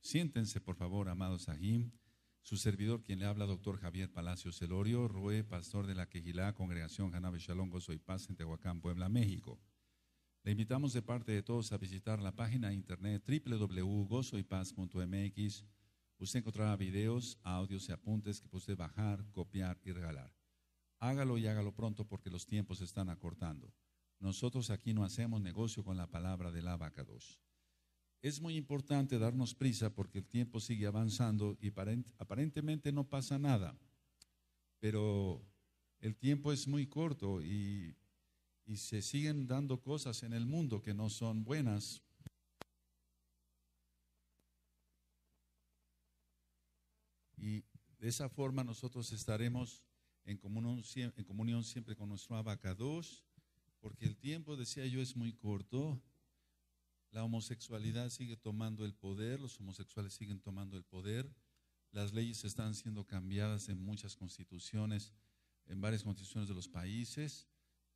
Siéntense, por favor, amados Sahim. Su servidor, quien le habla, doctor Javier Palacio Celorio, Rue, pastor de la Quejilá, Congregación Hanabe Shalom, Gozo y Paz en Tehuacán, Puebla, México. Le invitamos de parte de todos a visitar la página de internet www.gozoypaz.mx. Usted encontrará videos, audios y apuntes que puede bajar, copiar y regalar. Hágalo y hágalo pronto porque los tiempos están acortando. Nosotros aquí no hacemos negocio con la palabra de la vaca dos. Es muy importante darnos prisa porque el tiempo sigue avanzando y aparentemente no pasa nada, pero el tiempo es muy corto y se siguen dando cosas en el mundo que no son buenas y de esa forma nosotros estaremos en comunión, en comunión siempre con nuestro abacados, porque el tiempo, decía yo, es muy corto. La homosexualidad sigue tomando el poder, los homosexuales siguen tomando el poder, las leyes están siendo cambiadas en muchas constituciones, en varias constituciones de los países,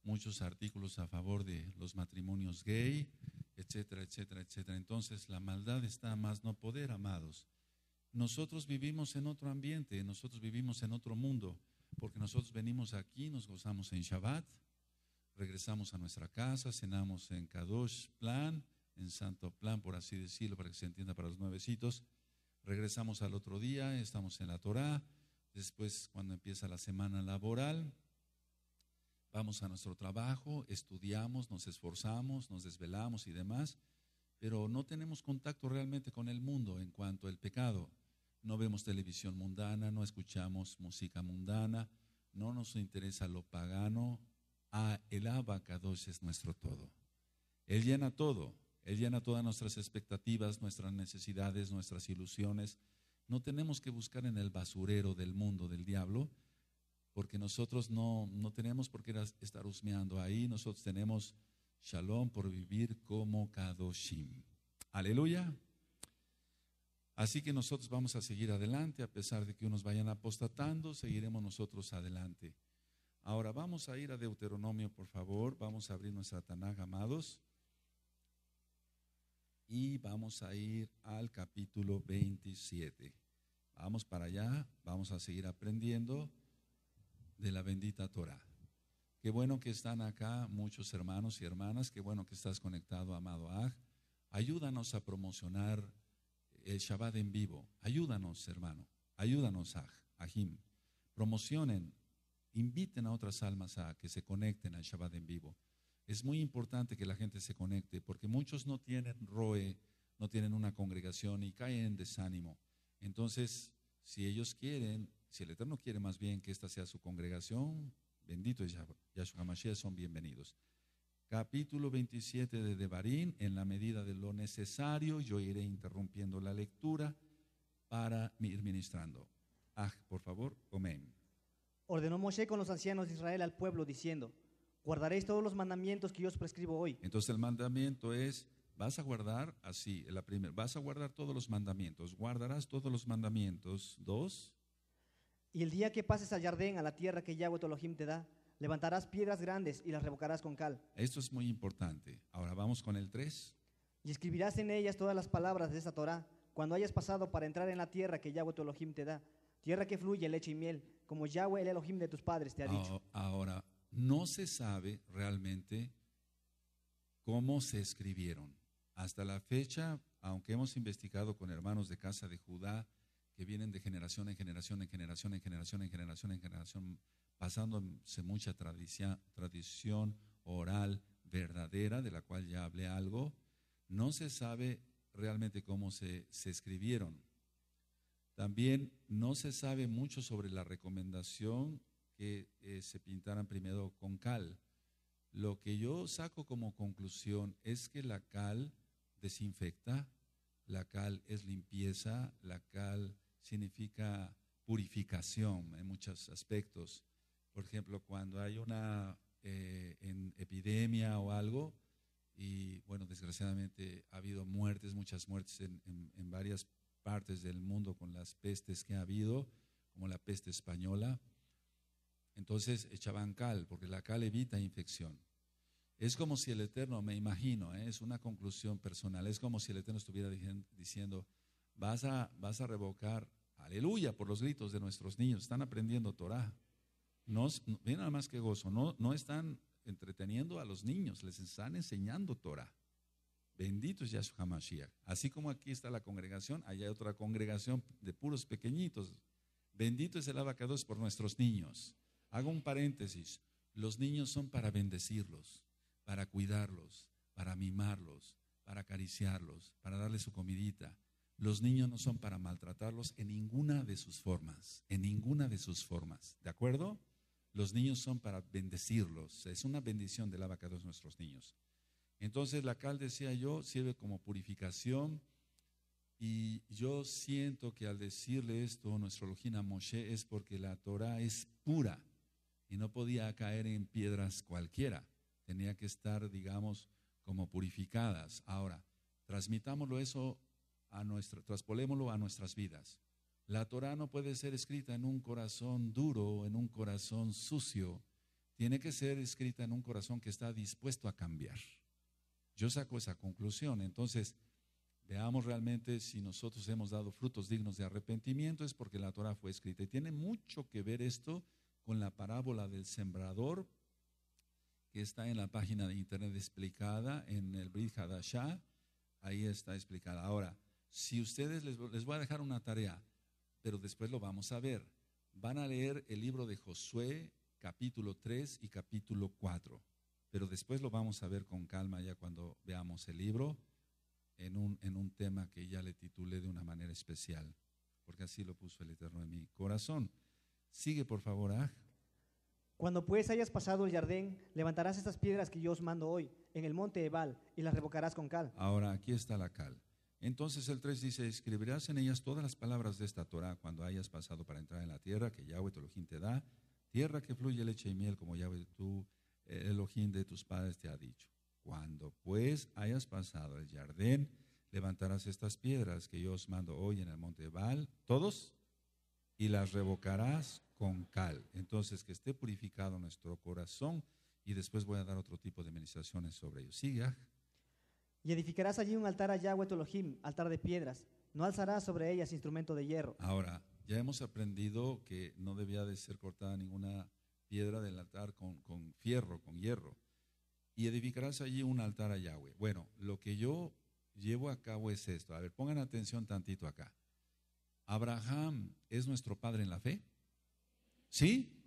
muchos artículos a favor de los matrimonios gay, etcétera, etcétera, etcétera. Entonces la maldad está más no poder, amados. Nosotros vivimos en otro ambiente, nosotros vivimos en otro mundo porque nosotros venimos aquí, nos gozamos en Shabbat, regresamos a nuestra casa, cenamos en Kadosh Plan, en Santo Plan, por así decirlo, para que se entienda para los nuevecitos. Regresamos al otro día, estamos en la Torá, después cuando empieza la semana laboral, vamos a nuestro trabajo, estudiamos, nos esforzamos, nos desvelamos y demás, pero no tenemos contacto realmente con el mundo en cuanto al pecado no vemos televisión mundana, no escuchamos música mundana, no nos interesa lo pagano. Ah, el abacados es nuestro todo. Él llena todo, Él llena todas nuestras expectativas, nuestras necesidades, nuestras ilusiones. No tenemos que buscar en el basurero del mundo, del diablo, porque nosotros no, no tenemos por qué estar husmeando ahí, nosotros tenemos shalom por vivir como Kadoshim. Aleluya. Así que nosotros vamos a seguir adelante, a pesar de que unos vayan apostatando, seguiremos nosotros adelante. Ahora vamos a ir a Deuteronomio, por favor, vamos a abrir nuestra Tanaj, amados, y vamos a ir al capítulo 27. Vamos para allá, vamos a seguir aprendiendo de la bendita Torá. Qué bueno que están acá muchos hermanos y hermanas, qué bueno que estás conectado, amado Aj. Ayúdanos a promocionar el Shabbat en vivo. Ayúdanos, hermano. Ayúdanos, a Ajim. Promocionen, inviten a otras almas a que se conecten al Shabbat en vivo. Es muy importante que la gente se conecte porque muchos no tienen ROE, no tienen una congregación y caen en desánimo. Entonces, si ellos quieren, si el Eterno quiere más bien que esta sea su congregación, bendito es Yahshua son bienvenidos capítulo 27 de Devarim, en la medida de lo necesario, yo iré interrumpiendo la lectura para ir ministrando. Ah, por favor, amén. Ordenó Moshe con los ancianos de Israel al pueblo, diciendo, guardaréis todos los mandamientos que yo os prescribo hoy. Entonces el mandamiento es, vas a guardar así, la primera, vas a guardar todos los mandamientos, guardarás todos los mandamientos. Dos. Y el día que pases al jardín, a la tierra que Yahweh Elohim te da, Levantarás piedras grandes y las revocarás con cal. Esto es muy importante. Ahora vamos con el 3. Y escribirás en ellas todas las palabras de esta Torá, cuando hayas pasado para entrar en la tierra que Yahweh tu Elohim te da, tierra que fluye leche y miel, como Yahweh el Elohim de tus padres te ha dicho. Ahora, no se sabe realmente cómo se escribieron. Hasta la fecha, aunque hemos investigado con hermanos de casa de Judá, vienen de generación en generación, en generación, en generación, en generación, en generación, pasándose mucha tradición tradición oral verdadera, de la cual ya hablé algo, no se sabe realmente cómo se, se escribieron. También no se sabe mucho sobre la recomendación que eh, se pintaran primero con cal. Lo que yo saco como conclusión es que la cal desinfecta, la cal es limpieza, la cal significa purificación en muchos aspectos. Por ejemplo, cuando hay una eh, epidemia o algo, y bueno, desgraciadamente ha habido muertes, muchas muertes en, varias partes del mundo con las pestes que ha habido, como la peste española. Entonces echaban cal, porque la cal evita infección. Es como si el Eterno, me imagino, ¿eh? es una conclusión personal, es como si el Eterno estuviera diciendo vas a, revocar, aleluya, por los gritos de nuestros niños. Están aprendiendo Torah. No, miren nada más que gozo, no, no están entreteniendo a los niños, les están enseñando Torah. Bendito es Yahshua Hamashiach. Así como aquí está la congregación, allá hay otra congregación de puros pequeñitos. Bendito es el abacados por nuestros niños. Hago un paréntesis. Los niños son para bendecirlos, para cuidarlos, para mimarlos, para acariciarlos, para darles su comidita, los niños no son para maltratarlos en ninguna de sus formas, en ninguna de sus formas, ¿de acuerdo? Los niños son para bendecirlos, es una bendición del a nuestros niños. Entonces la cal, decía yo, sirve como purificación y yo siento que al decirle esto a nuestro Logina Moshe es porque la Torah es pura y no podía caer en piedras cualquiera, tenía que estar, digamos, como purificadas. Ahora, transmitámoslo eso a a nuestras vidas. La Torah no puede ser escrita en un corazón duro, en un corazón sucio. Tiene que ser escrita en un corazón que está dispuesto a cambiar. Yo saco esa conclusión. Entonces, veamos realmente si nosotros hemos dado frutos dignos de arrepentimiento, es porque la Torah fue escrita. Y tiene mucho que ver esto con la parábola del sembrador, que está en la página de internet explicada en el Brit Hadashah. Ahí está explicada. Ahora, si ustedes les, les voy a dejar una tarea, pero después lo vamos a ver. Van a leer el libro de Josué, capítulo 3 y capítulo 4, pero después lo vamos a ver con calma ya cuando veamos el libro en un, en un tema que ya le titulé de una manera especial, porque así lo puso el Eterno en mi corazón. Sigue, por favor, ¿ah? Cuando pues hayas pasado el jardín, levantarás estas piedras que yo os mando hoy en el monte de Ebal y las revocarás con cal. Ahora, aquí está la cal. Entonces el 3 dice, escribirás en ellas todas las palabras de esta Torah cuando hayas pasado para entrar en la tierra que Yahweh tu Elohim te da, tierra que fluye leche y miel como Yahweh tu eh, Elohim de tus padres te ha dicho. Cuando pues hayas pasado el jardín, levantarás estas piedras que yo os mando hoy en el monte Baal, todos, y las revocarás con cal. Entonces que esté purificado nuestro corazón y después voy a dar otro tipo de ministraciones sobre ellos. Siga. Ah, y edificarás allí un altar a Yahweh tu altar de piedras. No alzarás sobre ellas instrumento de hierro. Ahora, ya hemos aprendido que no debía de ser cortada ninguna piedra del altar con, con fierro, con hierro. Y edificarás allí un altar a Yahweh. Bueno, lo que yo llevo a cabo es esto. A ver, pongan atención tantito acá. Abraham es nuestro padre en la fe. ¿Sí?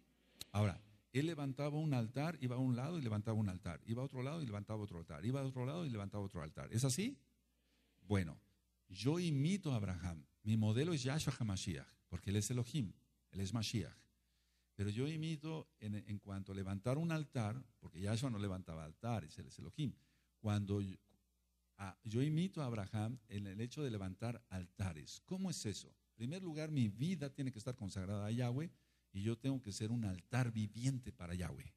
Ahora, él levantaba un altar, iba a un lado y levantaba un altar, iba a otro lado y levantaba otro altar, iba a otro lado y levantaba otro altar. ¿Es así? Bueno, yo imito a Abraham. Mi modelo es Yahshua HaMashiach, porque él es Elohim, él es Mashiach. Pero yo imito en, cuanto a levantar un altar, porque Yahshua no levantaba altares, él es Elohim. Cuando ah, yo imito a Abraham en el hecho de levantar altares, ¿cómo es eso? En primer lugar, mi vida tiene que estar consagrada a Yahweh y yo tengo que ser un altar viviente para Yahweh.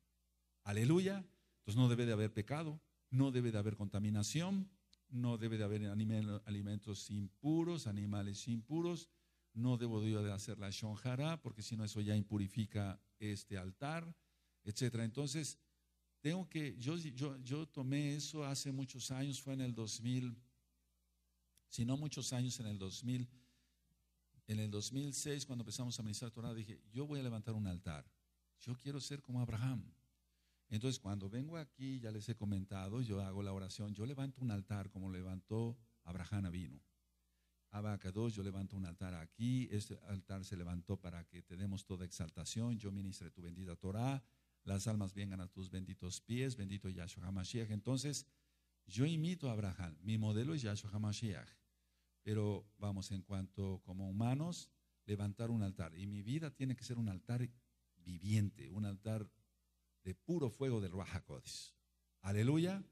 Aleluya. Entonces no debe de haber pecado, no debe de haber contaminación, no debe de haber alimentos impuros, animales impuros, no debo de hacer la shonjara, porque si no eso ya impurifica este altar, etcétera. Entonces, tengo que, yo tomé eso hace muchos años, fue en el 2000, si no muchos años, en el 2000 en el 2006, cuando empezamos a ministrar Torah, dije, yo voy a levantar un altar. Yo quiero ser como Abraham. Entonces, cuando vengo aquí, ya les he comentado, yo hago la oración, yo levanto un altar como levantó Abraham Avino. Abacados, yo levanto un altar aquí, este altar se levantó para que te demos toda exaltación, yo ministro tu bendita Torá, las almas vengan a tus benditos pies, bendito Yahshua HaMashiach. Entonces, yo imito a Abraham, mi modelo es Yahshua HaMashiach pero vamos, en cuanto como humanos, levantar un altar. Y mi vida tiene que ser un altar viviente, un altar de puro fuego del Ruajacodis. Aleluya.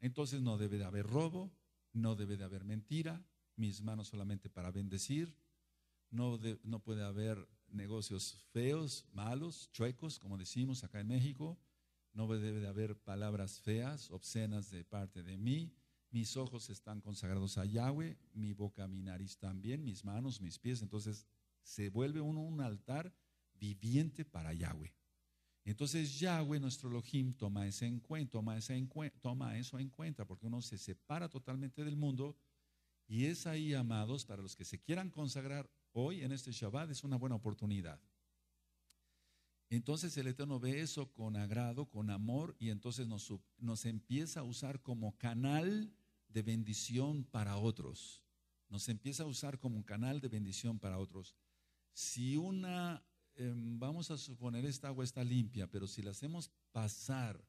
Entonces no debe de haber robo, no debe de haber mentira, mis manos solamente para bendecir, no, no puede haber negocios feos, malos, chuecos, como decimos acá en México, no debe de haber palabras feas, obscenas de parte de mí, mis ojos están consagrados a Yahweh, mi boca, mi nariz también, mis manos, mis pies. Entonces se vuelve uno un altar viviente para Yahweh. Entonces Yahweh, nuestro Elohim, toma, ese en en toma eso en cuenta, porque uno se separa totalmente del mundo y es ahí, amados, para los que se quieran consagrar hoy en este Shabbat, es una buena oportunidad. Entonces el Eterno ve eso con agrado, con amor, y entonces nos, nos empieza a usar como canal de bendición para otros. Nos empieza a usar como un canal de bendición para otros. Si una, em, vamos a suponer esta agua está limpia, pero si la hacemos pasar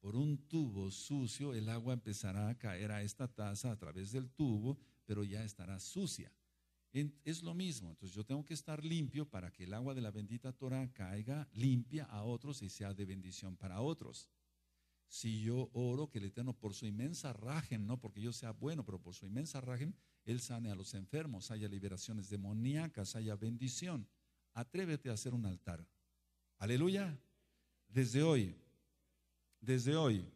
por un tubo sucio, el agua empezará a caer a esta taza a través del tubo, pero ya estará sucia. Es lo mismo, entonces yo tengo que estar limpio para que el agua de la bendita Torah caiga limpia a otros y sea de bendición para otros si yo oro que el Eterno por su inmensa rajen, no porque yo sea bueno, pero por su inmensa rajen, Él sane a los enfermos, haya liberaciones demoníacas, haya bendición. Atrévete a hacer un altar. Aleluya. Desde hoy, desde hoy,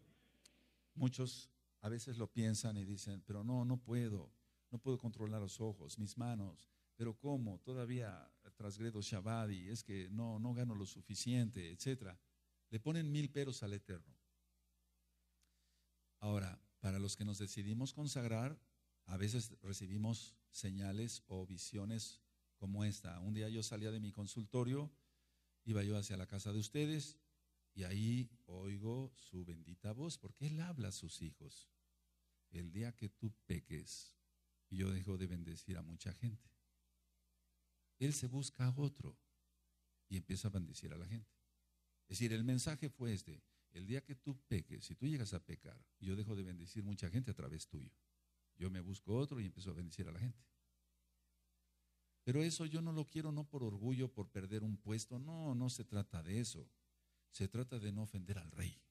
muchos a veces lo piensan y dicen, pero no, no puedo, no puedo controlar los ojos, mis manos, pero ¿cómo? Todavía transgredo Shabbat y es que no, no gano lo suficiente, etc. Le ponen mil peros al Eterno. Ahora, para los que nos decidimos consagrar, a veces recibimos señales o visiones como esta. Un día yo salía de mi consultorio, iba yo hacia la casa de ustedes y ahí oigo su bendita voz, porque Él habla a sus hijos. El día que tú peques, yo dejo de bendecir a mucha gente. Él se busca a otro y empieza a bendecir a la gente. Es decir, el mensaje fue este. El día que tú peques, si tú llegas a pecar, yo dejo de bendecir mucha gente a través tuyo. Yo me busco otro y empiezo a bendecir a la gente. Pero eso yo no lo quiero no por orgullo, por perder un puesto, no, no se trata de eso. Se trata de no ofender al rey.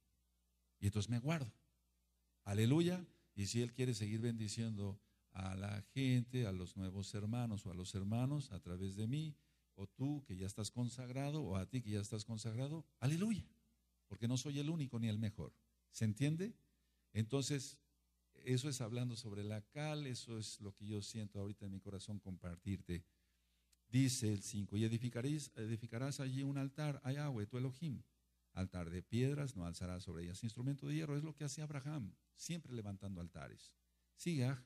Y entonces me guardo. Aleluya. Y si él quiere seguir bendiciendo a la gente, a los nuevos hermanos o a los hermanos a través de mí, o tú que ya estás consagrado, o a ti que ya estás consagrado, aleluya porque no soy el único ni el mejor. ¿Se entiende? Entonces, eso es hablando sobre la cal, eso es lo que yo siento ahorita en mi corazón compartirte. Dice el 5, y edificarás allí un altar a Yahweh, tu Elohim. Altar de piedras, no alzarás sobre ellas instrumento de hierro. Es lo que hacía Abraham, siempre levantando altares. Siga.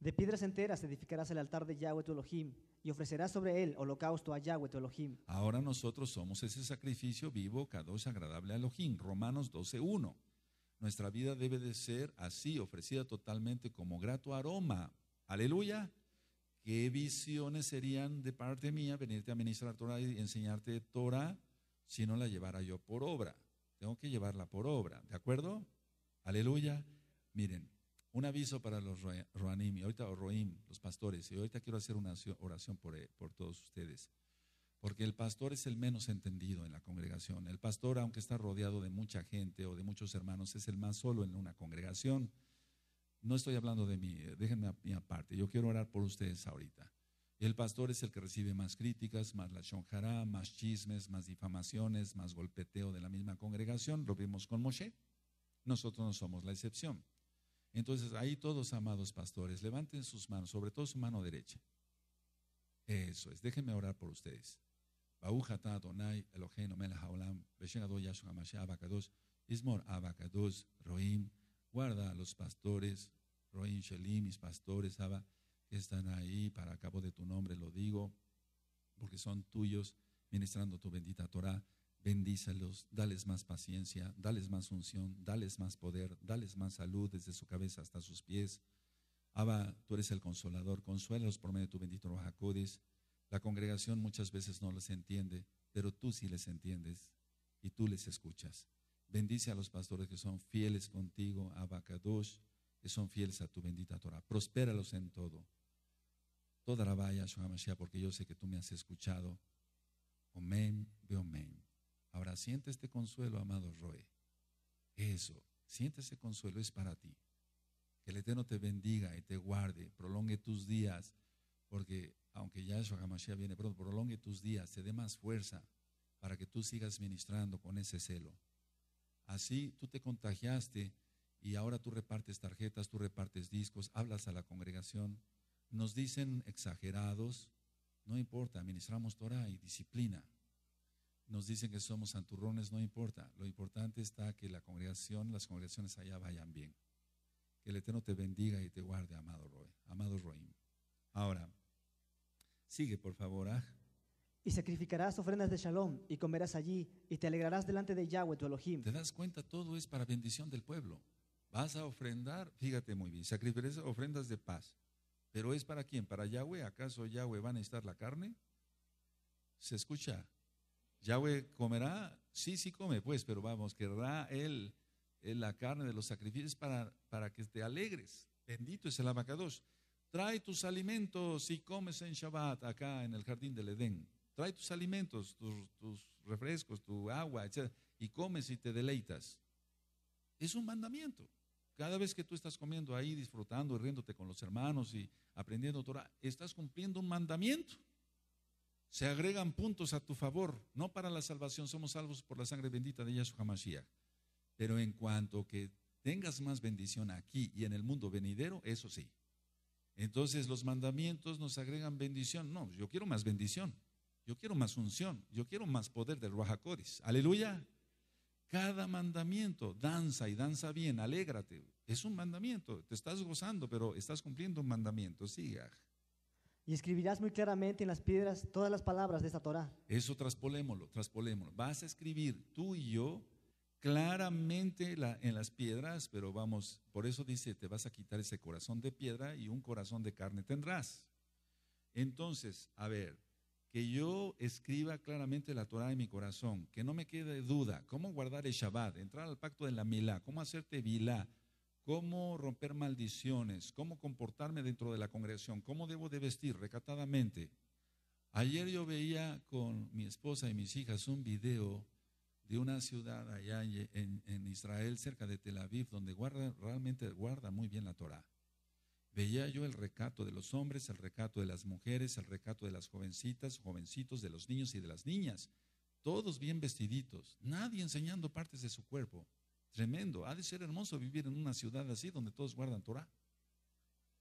De piedras enteras edificarás el altar de Yahweh, tu Elohim y ofrecerás sobre él holocausto a Yahweh tu Elohim. Ahora nosotros somos ese sacrificio vivo, dos agradable a Elohim. Romanos 12.1. Nuestra vida debe de ser así, ofrecida totalmente como grato aroma. Aleluya. ¿Qué visiones serían de parte mía venirte a ministrar Torah y enseñarte Torah si no la llevara yo por obra? Tengo que llevarla por obra, ¿de acuerdo? Aleluya. Miren, un aviso para los Roanim, ahorita Roim, los pastores, y ahorita quiero hacer una oración por, eh, por todos ustedes, porque el pastor es el menos entendido en la congregación. El pastor, aunque está rodeado de mucha gente o de muchos hermanos, es el más solo en una congregación. No estoy hablando de mí, eh, déjenme a mi aparte, yo quiero orar por ustedes ahorita. El pastor es el que recibe más críticas, más la más chismes, más difamaciones, más golpeteo de la misma congregación. Lo vimos con Moshe. Nosotros no somos la excepción. Entonces, ahí todos, amados pastores, levanten sus manos, sobre todo su mano derecha. Eso es, déjenme orar por ustedes. Roim, guarda a los pastores, Roim Shelim, mis pastores, Abba, que están ahí, para cabo de tu nombre lo digo, porque son tuyos, ministrando tu bendita Torah. Bendícelos, dales más paciencia, dales más unción, dales más poder, dales más salud desde su cabeza hasta sus pies. Abba, tú eres el consolador, consuélalos por medio de tu bendito Bajacodes. La congregación muchas veces no los entiende, pero tú sí les entiendes y tú les escuchas. Bendice a los pastores que son fieles contigo, Abba Kadosh, que son fieles a tu bendita Torah. Prospéralos en todo. Toda la vaya, porque yo sé que tú me has escuchado. Amén, ve amén siente este consuelo, amado Roe. Eso, siente ese consuelo, es para ti. Que el Eterno te bendiga y te guarde, prolongue tus días, porque aunque ya ya viene pronto, prolongue tus días, te dé más fuerza para que tú sigas ministrando con ese celo. Así tú te contagiaste y ahora tú repartes tarjetas, tú repartes discos, hablas a la congregación. Nos dicen exagerados, no importa, ministramos Torah y disciplina nos dicen que somos santurrones, no importa. Lo importante está que la congregación, las congregaciones allá vayan bien. Que el Eterno te bendiga y te guarde, amado Roy, amado Roim. Ahora, sigue por favor. ¿ah? Y sacrificarás ofrendas de shalom y comerás allí y te alegrarás delante de Yahweh tu Elohim. ¿Te das cuenta? Todo es para bendición del pueblo. Vas a ofrendar, fíjate muy bien, sacrificarás ofrendas de paz. ¿Pero es para quién? ¿Para Yahweh? ¿Acaso Yahweh va a necesitar la carne? ¿Se escucha? Yahweh comerá, sí, sí come, pues, pero vamos, querrá Él, él la carne de los sacrificios para, para que te alegres. Bendito es el abacados. Trae tus alimentos y comes en Shabbat acá en el jardín del Edén. Trae tus alimentos, tus, tus refrescos, tu agua, etc. Y comes y te deleitas. Es un mandamiento. Cada vez que tú estás comiendo ahí, disfrutando y riéndote con los hermanos y aprendiendo Torah, estás cumpliendo un mandamiento se agregan puntos a tu favor, no para la salvación, somos salvos por la sangre bendita de Yahshua Mashiach. Pero en cuanto que tengas más bendición aquí y en el mundo venidero, eso sí. Entonces los mandamientos nos agregan bendición. No, yo quiero más bendición, yo quiero más unción, yo quiero más poder del Ruajacoris. Aleluya. Cada mandamiento, danza y danza bien, alégrate. Es un mandamiento, te estás gozando, pero estás cumpliendo un mandamiento. Siga. Ah. Y escribirás muy claramente en las piedras todas las palabras de esta Torá. Eso traspolémoslo, traspolémoslo. Vas a escribir tú y yo claramente en las piedras, pero vamos, por eso dice, te vas a quitar ese corazón de piedra y un corazón de carne tendrás. Entonces, a ver, que yo escriba claramente la Torah en mi corazón, que no me quede duda, cómo guardar el Shabbat, entrar al pacto de la Milá, cómo hacerte vilá, cómo romper maldiciones, cómo comportarme dentro de la congregación, cómo debo de vestir recatadamente. Ayer yo veía con mi esposa y mis hijas un video de una ciudad allá en, Israel, cerca de Tel Aviv, donde guarda, realmente guarda muy bien la Torah. Veía yo el recato de los hombres, el recato de las mujeres, el recato de las jovencitas, jovencitos, de los niños y de las niñas. Todos bien vestiditos, nadie enseñando partes de su cuerpo. Tremendo. Ha de ser hermoso vivir en una ciudad así donde todos guardan Torah.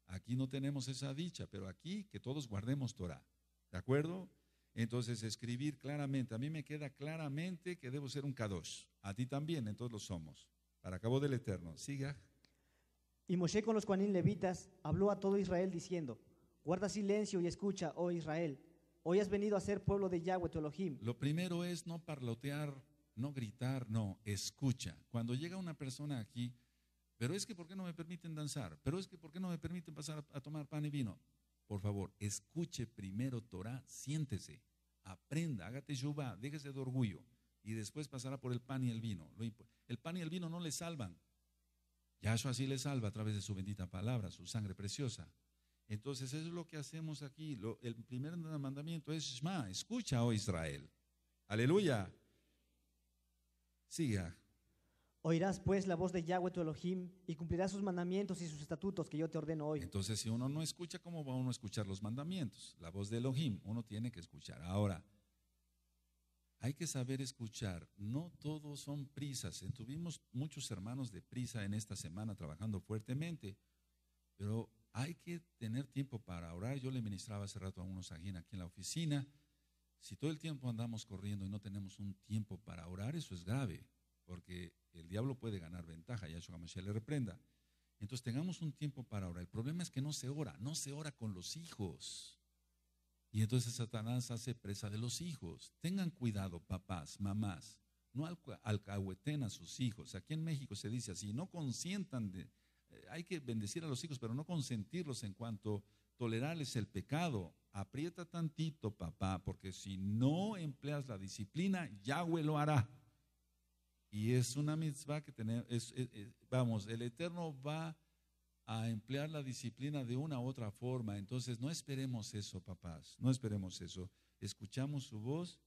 Aquí no tenemos esa dicha, pero aquí que todos guardemos Torah. ¿De acuerdo? Entonces, escribir claramente. A mí me queda claramente que debo ser un kadosh A ti también, entonces lo somos. Para cabo del Eterno. Siga. Y Moshe con los cuanín levitas habló a todo Israel diciendo, guarda silencio y escucha, oh Israel, hoy has venido a ser pueblo de Yahweh tu Elohim. Lo primero es no parlotear no gritar, no, escucha. Cuando llega una persona aquí, pero es que ¿por qué no me permiten danzar? Pero es que ¿por qué no me permiten pasar a, tomar pan y vino? Por favor, escuche primero Torah, siéntese, aprenda, hágate yubá, déjese de orgullo y después pasará por el pan y el vino. El pan y el vino no le salvan. Yahshua así le salva a través de su bendita palabra, su sangre preciosa. Entonces, eso es lo que hacemos aquí. el primer mandamiento es Shema, escucha, oh Israel. Aleluya. Siga. Oirás pues la voz de Yahweh tu Elohim y cumplirás sus mandamientos y sus estatutos que yo te ordeno hoy. Entonces, si uno no escucha, ¿cómo va uno a escuchar los mandamientos? La voz de Elohim, uno tiene que escuchar. Ahora, hay que saber escuchar. No todos son prisas. Eh, tuvimos muchos hermanos de prisa en esta semana trabajando fuertemente, pero hay que tener tiempo para orar. Yo le ministraba hace rato a unos aquí en la oficina si todo el tiempo andamos corriendo y no tenemos un tiempo para orar, eso es grave, porque el diablo puede ganar ventaja, y eso se le reprenda. Entonces tengamos un tiempo para orar. El problema es que no se ora, no se ora con los hijos. Y entonces Satanás hace presa de los hijos. Tengan cuidado, papás, mamás, no alcahueten a sus hijos. Aquí en México se dice así, no consientan de, eh, hay que bendecir a los hijos, pero no consentirlos en cuanto tolerarles el pecado aprieta tantito, papá, porque si no empleas la disciplina, Yahweh lo hará. Y es una mitzvah que tenemos, vamos, el Eterno va a emplear la disciplina de una u otra forma. Entonces, no esperemos eso, papás, no esperemos eso. Escuchamos su voz,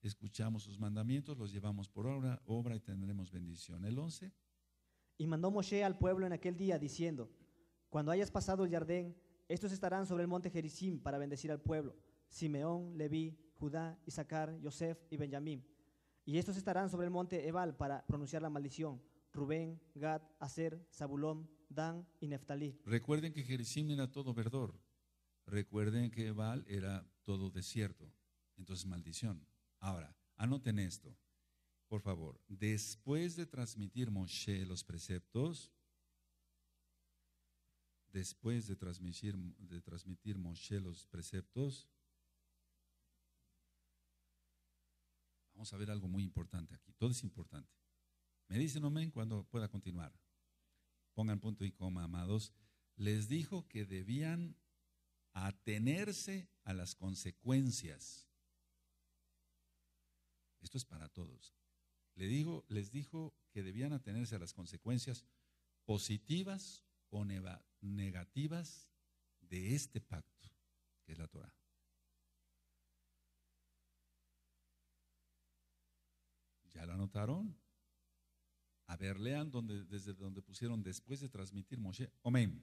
escuchamos sus mandamientos, los llevamos por obra, obra y tendremos bendición. El 11. Y mandó Moshe al pueblo en aquel día diciendo, cuando hayas pasado el jardín, estos estarán sobre el monte Jericim para bendecir al pueblo: Simeón, Leví, Judá, Isaacar, Yosef y Benjamín. Y estos estarán sobre el monte Ebal para pronunciar la maldición: Rubén, Gad, Aser, Zabulón, Dan y Neftalí. Recuerden que Jericim era todo verdor. Recuerden que Ebal era todo desierto. Entonces, maldición. Ahora, anoten esto, por favor. Después de transmitir Moshe los preceptos, después de transmitir, de transmitir Moshe los preceptos, vamos a ver algo muy importante aquí. Todo es importante. Me dicen amén cuando pueda continuar. Pongan punto y coma, amados. Les dijo que debían atenerse a las consecuencias. Esto es para todos. Le digo, les dijo que debían atenerse a las consecuencias positivas o negativas de este pacto, que es la Torah. ¿Ya la notaron? A ver, lean donde, desde donde pusieron después de transmitir Moshe. Amén.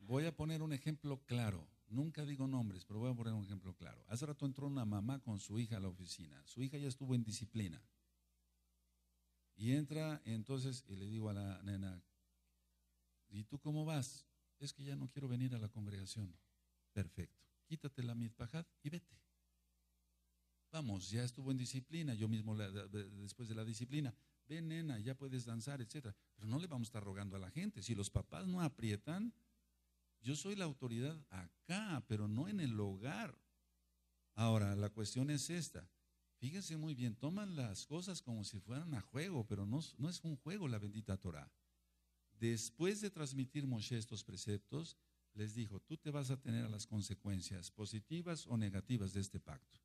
Voy a poner un ejemplo claro. Nunca digo nombres, pero voy a poner un ejemplo claro. Hace rato entró una mamá con su hija a la oficina. Su hija ya estuvo en disciplina. Y entra entonces y le digo a la nena, ¿y tú cómo vas? Es que ya no quiero venir a la congregación. Perfecto. Quítate la mitpajad y vete. Vamos, ya estuvo en disciplina, yo mismo después de la disciplina. Ven, nena, ya puedes danzar, etc. Pero no le vamos a estar rogando a la gente. Si los papás no aprietan, yo soy la autoridad acá, pero no en el hogar. Ahora, la cuestión es esta. Fíjense muy bien, toman las cosas como si fueran a juego, pero no, es un juego la bendita Torah. Después de transmitir Moshe estos preceptos, les dijo, tú te vas a tener a las consecuencias positivas o negativas de este pacto.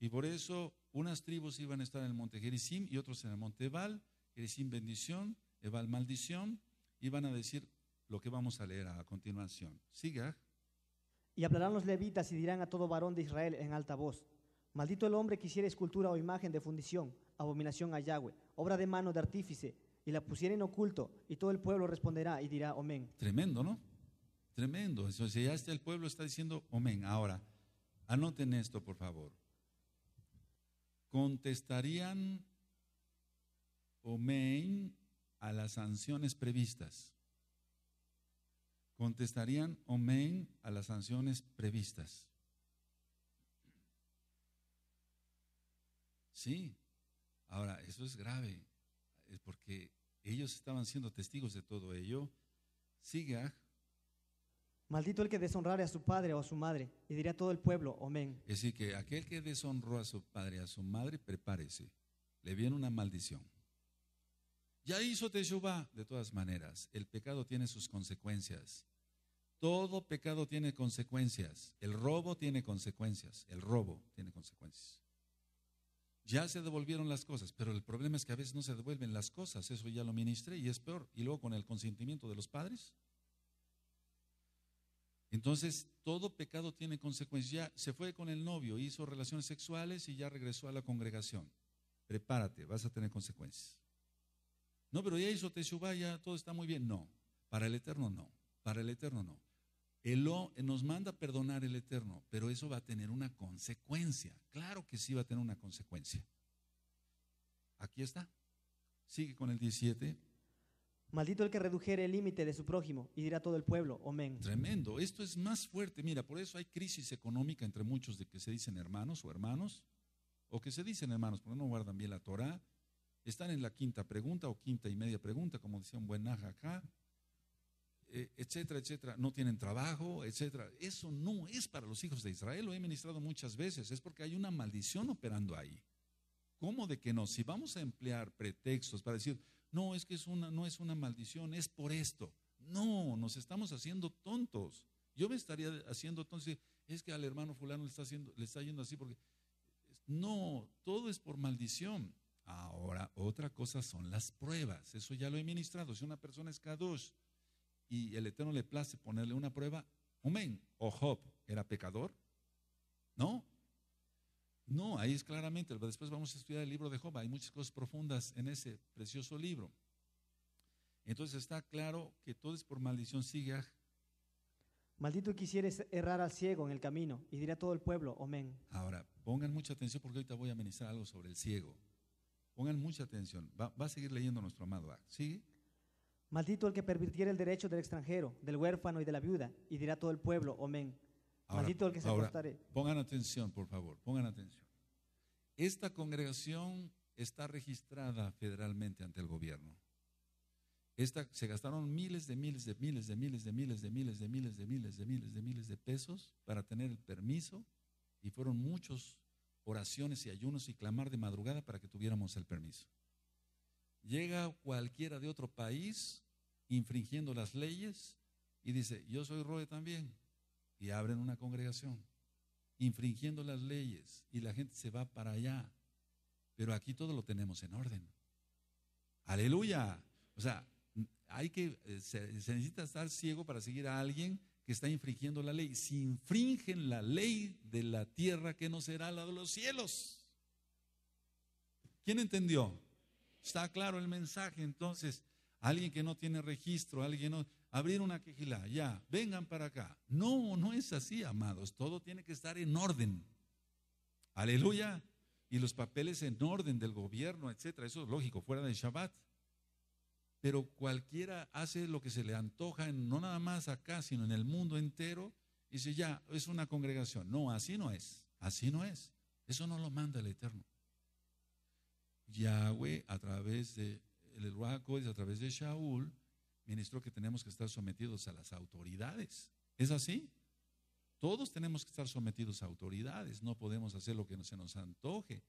Y por eso unas tribus iban a estar en el monte Gerizim y otros en el monte Ebal. Gerizim bendición, Ebal maldición. Iban a decir, lo que vamos a leer a continuación. Siga. ¿eh? Y hablarán los levitas y dirán a todo varón de Israel en alta voz, maldito el hombre que hiciera escultura o imagen de fundición, abominación a Yahweh, obra de mano de artífice, y la pusiera en oculto, y todo el pueblo responderá y dirá, amén. Tremendo, ¿no? Tremendo. Eso, ya este el pueblo está diciendo, amén. Ahora, anoten esto, por favor. Contestarían, amén, a las sanciones previstas contestarían amén a las sanciones previstas. Sí, ahora eso es grave, es porque ellos estaban siendo testigos de todo ello. Siga. Maldito el que deshonrare a su padre o a su madre, y a todo el pueblo, amén. Es decir, que aquel que deshonró a su padre, a su madre, prepárese, le viene una maldición. Ya hizo Teshuvah. De todas maneras, el pecado tiene sus consecuencias. Todo pecado tiene consecuencias. El robo tiene consecuencias. El robo tiene consecuencias. Ya se devolvieron las cosas, pero el problema es que a veces no se devuelven las cosas. Eso ya lo ministré y es peor. Y luego con el consentimiento de los padres. Entonces, todo pecado tiene consecuencias. Ya se fue con el novio, hizo relaciones sexuales y ya regresó a la congregación. Prepárate, vas a tener consecuencias. No, pero ya hizo Teshuvah, ya todo está muy bien. No, para el Eterno no, para el Eterno no. Él nos manda a perdonar el Eterno, pero eso va a tener una consecuencia. Claro que sí va a tener una consecuencia. Aquí está. Sigue con el 17. Maldito el que redujere el límite de su prójimo y dirá todo el pueblo, amén. Tremendo, esto es más fuerte. Mira, por eso hay crisis económica entre muchos de que se dicen hermanos o hermanos, o que se dicen hermanos, porque no guardan bien la Torah, están en la quinta pregunta o quinta y media pregunta, como decía un buen naja acá, eh, etcétera, etcétera. No tienen trabajo, etcétera. Eso no es para los hijos de Israel, lo he ministrado muchas veces, es porque hay una maldición operando ahí. ¿Cómo de que no? Si vamos a emplear pretextos para decir, no, es que es una, no es una maldición, es por esto. No, nos estamos haciendo tontos. Yo me estaría haciendo entonces, es que al hermano fulano le está, haciendo, le está yendo así porque... No, todo es por maldición. Ahora, otra cosa son las pruebas. Eso ya lo he ministrado. Si una persona es Kadosh y el Eterno le place ponerle una prueba, amén. O Job, ¿era pecador? No. No, ahí es claramente. Después vamos a estudiar el libro de Job. Hay muchas cosas profundas en ese precioso libro. Entonces está claro que todo es por maldición. Sigue. Maldito quisieres errar al ciego en el camino y dirá todo el pueblo, amén. Ahora, pongan mucha atención porque ahorita voy a ministrar algo sobre el ciego. Pongan mucha atención. Va, a seguir leyendo nuestro amado acto, ¿Sigue? Maldito el que pervirtiera el derecho del extranjero, del huérfano y de la viuda, y dirá todo el pueblo, amén. Maldito el que se ahora, Pongan atención, por favor, pongan atención. Esta congregación está registrada federalmente ante el gobierno. Esta, se gastaron miles de miles de miles de miles de miles de miles de miles de miles de miles de miles de pesos para tener el permiso y fueron muchos oraciones y ayunos y clamar de madrugada para que tuviéramos el permiso. Llega cualquiera de otro país infringiendo las leyes y dice, yo soy Roe también, y abren una congregación, infringiendo las leyes, y la gente se va para allá. Pero aquí todo lo tenemos en orden. Aleluya. O sea, hay que, eh, se necesita estar ciego para seguir a alguien que está infringiendo la ley. Si infringen la ley de la tierra, que no será la de los cielos. ¿Quién entendió? Está claro el mensaje. Entonces, alguien que no tiene registro, alguien no. Abrir una quejilá, ya, vengan para acá. No, no es así, amados. Todo tiene que estar en orden. Aleluya. Y los papeles en orden del gobierno, etcétera. Eso es lógico, fuera del Shabbat pero cualquiera hace lo que se le antoja, no nada más acá, sino en el mundo entero, y dice, ya, es una congregación. No, así no es, así no es. Eso no lo manda el Eterno. Yahweh, a través de el y a través de Shaul, ministró que tenemos que estar sometidos a las autoridades. ¿Es así? Todos tenemos que estar sometidos a autoridades, no podemos hacer lo que se nos antoje.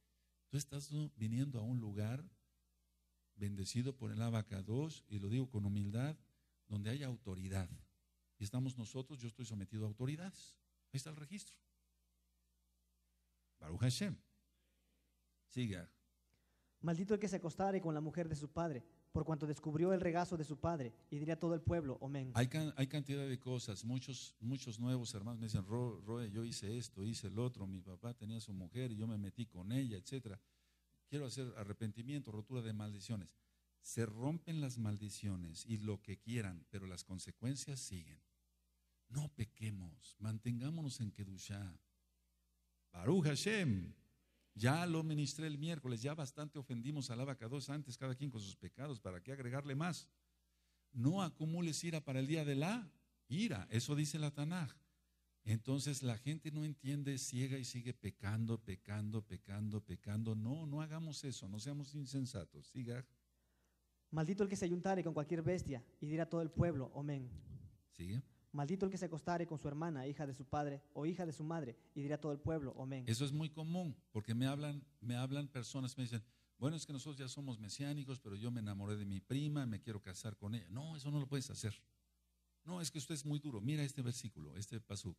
Tú estás viniendo a un lugar bendecido por el 2 y lo digo con humildad, donde haya autoridad. Y estamos nosotros, yo estoy sometido a autoridades. Ahí está el registro. Baruch Hashem. Siga. Maldito el que se acostare con la mujer de su padre, por cuanto descubrió el regazo de su padre, y diría todo el pueblo, amén. Hay, cantidad de cosas, muchos, muchos nuevos hermanos me dicen, Roe, yo hice esto, hice el otro, mi papá tenía su mujer y yo me metí con ella, etcétera quiero hacer arrepentimiento, rotura de maldiciones. Se rompen las maldiciones y lo que quieran, pero las consecuencias siguen. No pequemos, mantengámonos en kedusha Baruch Hashem. Ya lo ministré el miércoles, ya bastante ofendimos a vaca dos antes, cada quien con sus pecados, ¿para qué agregarle más? No acumules ira para el día de la ira, eso dice la Tanaj. Entonces la gente no entiende, ciega y sigue pecando, pecando, pecando, pecando. No, no hagamos eso, no seamos insensatos. Siga. Maldito el que se ayuntare con cualquier bestia y dirá todo el pueblo, amén. Sigue. Maldito el que se acostare con su hermana, hija de su padre o hija de su madre, y dirá todo el pueblo, amén. Eso es muy común, porque me hablan, me hablan personas, me dicen, bueno, es que nosotros ya somos mesiánicos, pero yo me enamoré de mi prima, me quiero casar con ella. No, eso no lo puedes hacer. No, es que usted es muy duro. Mira este versículo, este pasuk.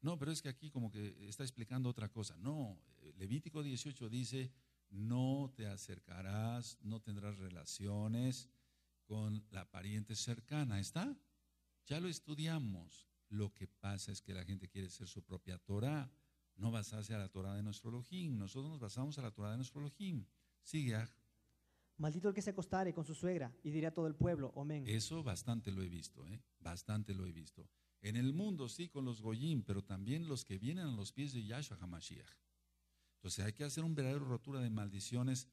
No, pero es que aquí como que está explicando otra cosa. No, eh, Levítico 18 dice, no te acercarás, no tendrás relaciones con la pariente cercana. ¿Está? Ya lo estudiamos. Lo que pasa es que la gente quiere ser su propia Torah, no basarse a la Torah de nuestro Elohim. Nosotros nos basamos a la Torah de nuestro Elohim. Sigue, Maldito el que se acostare con su suegra y dirá a todo el pueblo, amén. Eso bastante lo he visto, ¿eh? bastante lo he visto. En el mundo sí con los goyim, pero también los que vienen a los pies de Yahshua Hamashiach. Entonces hay que hacer un verdadero rotura de maldiciones,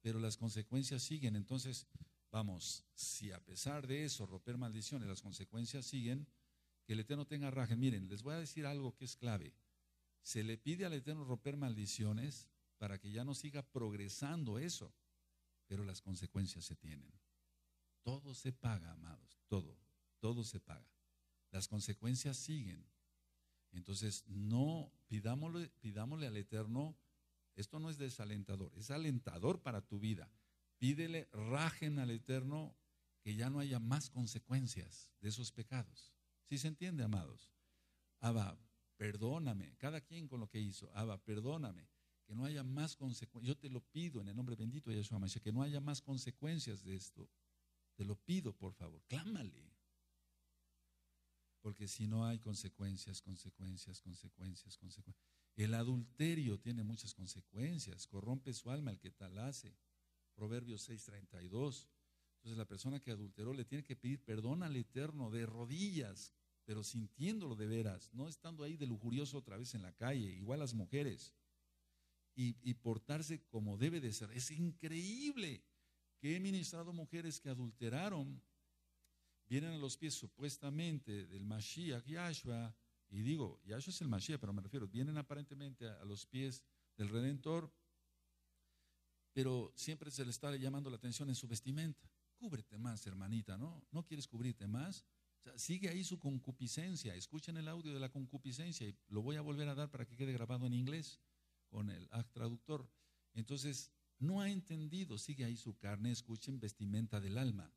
pero las consecuencias siguen. Entonces, vamos, si a pesar de eso, romper maldiciones, las consecuencias siguen, que el Eterno tenga raje. Miren, les voy a decir algo que es clave. Se le pide al Eterno romper maldiciones para que ya no siga progresando eso pero las consecuencias se tienen. Todo se paga, amados, todo, todo se paga. Las consecuencias siguen. Entonces, no pidámosle, pidámosle al Eterno, esto no es desalentador, es alentador para tu vida. Pídele, rajen al Eterno que ya no haya más consecuencias de esos pecados. Si se entiende, amados? Abba, perdóname, cada quien con lo que hizo. Abba, perdóname que no haya más consecuencias. Yo te lo pido en el nombre bendito de Yeshua Mashiach, que no haya más consecuencias de esto. Te lo pido, por favor, clámale. Porque si no hay consecuencias, consecuencias, consecuencias, consecuencias. El adulterio tiene muchas consecuencias, corrompe su alma el que tal hace. Proverbios 6:32. Entonces la persona que adulteró le tiene que pedir perdón al Eterno de rodillas, pero sintiéndolo de veras, no estando ahí de lujurioso otra vez en la calle, igual las mujeres y, portarse como debe de ser. Es increíble que he ministrado mujeres que adulteraron, vienen a los pies supuestamente del Mashiach Yahshua, y digo, Yahshua es el Mashiach, pero me refiero, vienen aparentemente a, los pies del Redentor, pero siempre se le está llamando la atención en su vestimenta. Cúbrete más, hermanita, ¿no? ¿No quieres cubrirte más? O sea, sigue ahí su concupiscencia. Escuchen el audio de la concupiscencia y lo voy a volver a dar para que quede grabado en inglés con el traductor. Entonces, no ha entendido, sigue ahí su carne, escuchen, vestimenta del alma.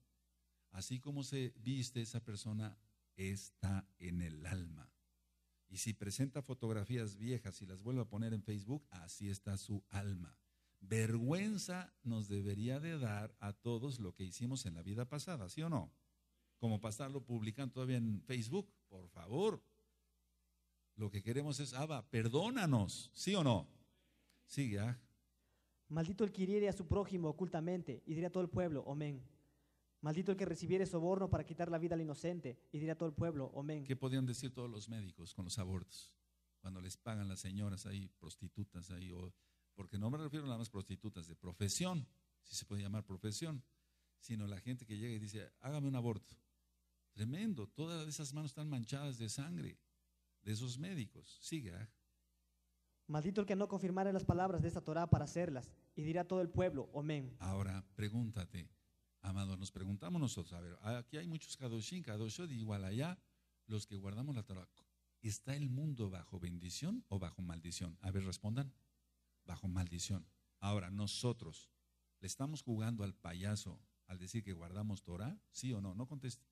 Así como se viste esa persona, está en el alma. Y si presenta fotografías viejas y las vuelve a poner en Facebook, así está su alma. Vergüenza nos debería de dar a todos lo que hicimos en la vida pasada, ¿sí o no? Como pasarlo publicando todavía en Facebook, por favor. Lo que queremos es, Abba, perdónanos, ¿sí o no? Sigue, ¿ah? Maldito el que hiriere a su prójimo ocultamente, y dirá a todo el pueblo, amén. Maldito el que recibiere soborno para quitar la vida al inocente, y dirá a todo el pueblo, amén. ¿Qué podían decir todos los médicos con los abortos? Cuando les pagan las señoras ahí, prostitutas ahí, o, porque no me refiero nada más prostitutas de profesión, si se puede llamar profesión, sino la gente que llega y dice, hágame un aborto. Tremendo, todas esas manos están manchadas de sangre de esos médicos. sigue, ah. Maldito el que no confirmara las palabras de esta Torá para hacerlas. Y dirá todo el pueblo, amén. Ahora, pregúntate, amado, nos preguntamos nosotros, a ver, aquí hay muchos Kadoshin, Kadoshod, igual allá, los que guardamos la Torah. ¿Está el mundo bajo bendición o bajo maldición? A ver, respondan. Bajo maldición. Ahora, nosotros, ¿le estamos jugando al payaso al decir que guardamos Torá? ¿Sí o no? No conteste.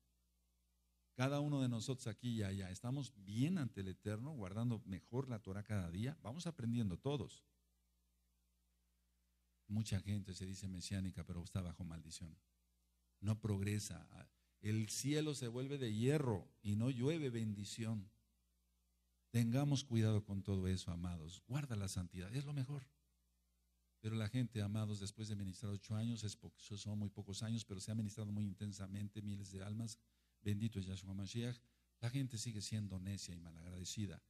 Cada uno de nosotros aquí y allá estamos bien ante el Eterno, guardando mejor la Torah cada día. Vamos aprendiendo todos. Mucha gente se dice mesiánica, pero está bajo maldición. No progresa. El cielo se vuelve de hierro y no llueve bendición. Tengamos cuidado con todo eso, amados. Guarda la santidad, es lo mejor. Pero la gente, amados, después de ministrar ocho años, es son muy pocos años, pero se ha ministrado muy intensamente miles de almas bendito es Yahshua Mashiach, la gente sigue siendo necia y malagradecida.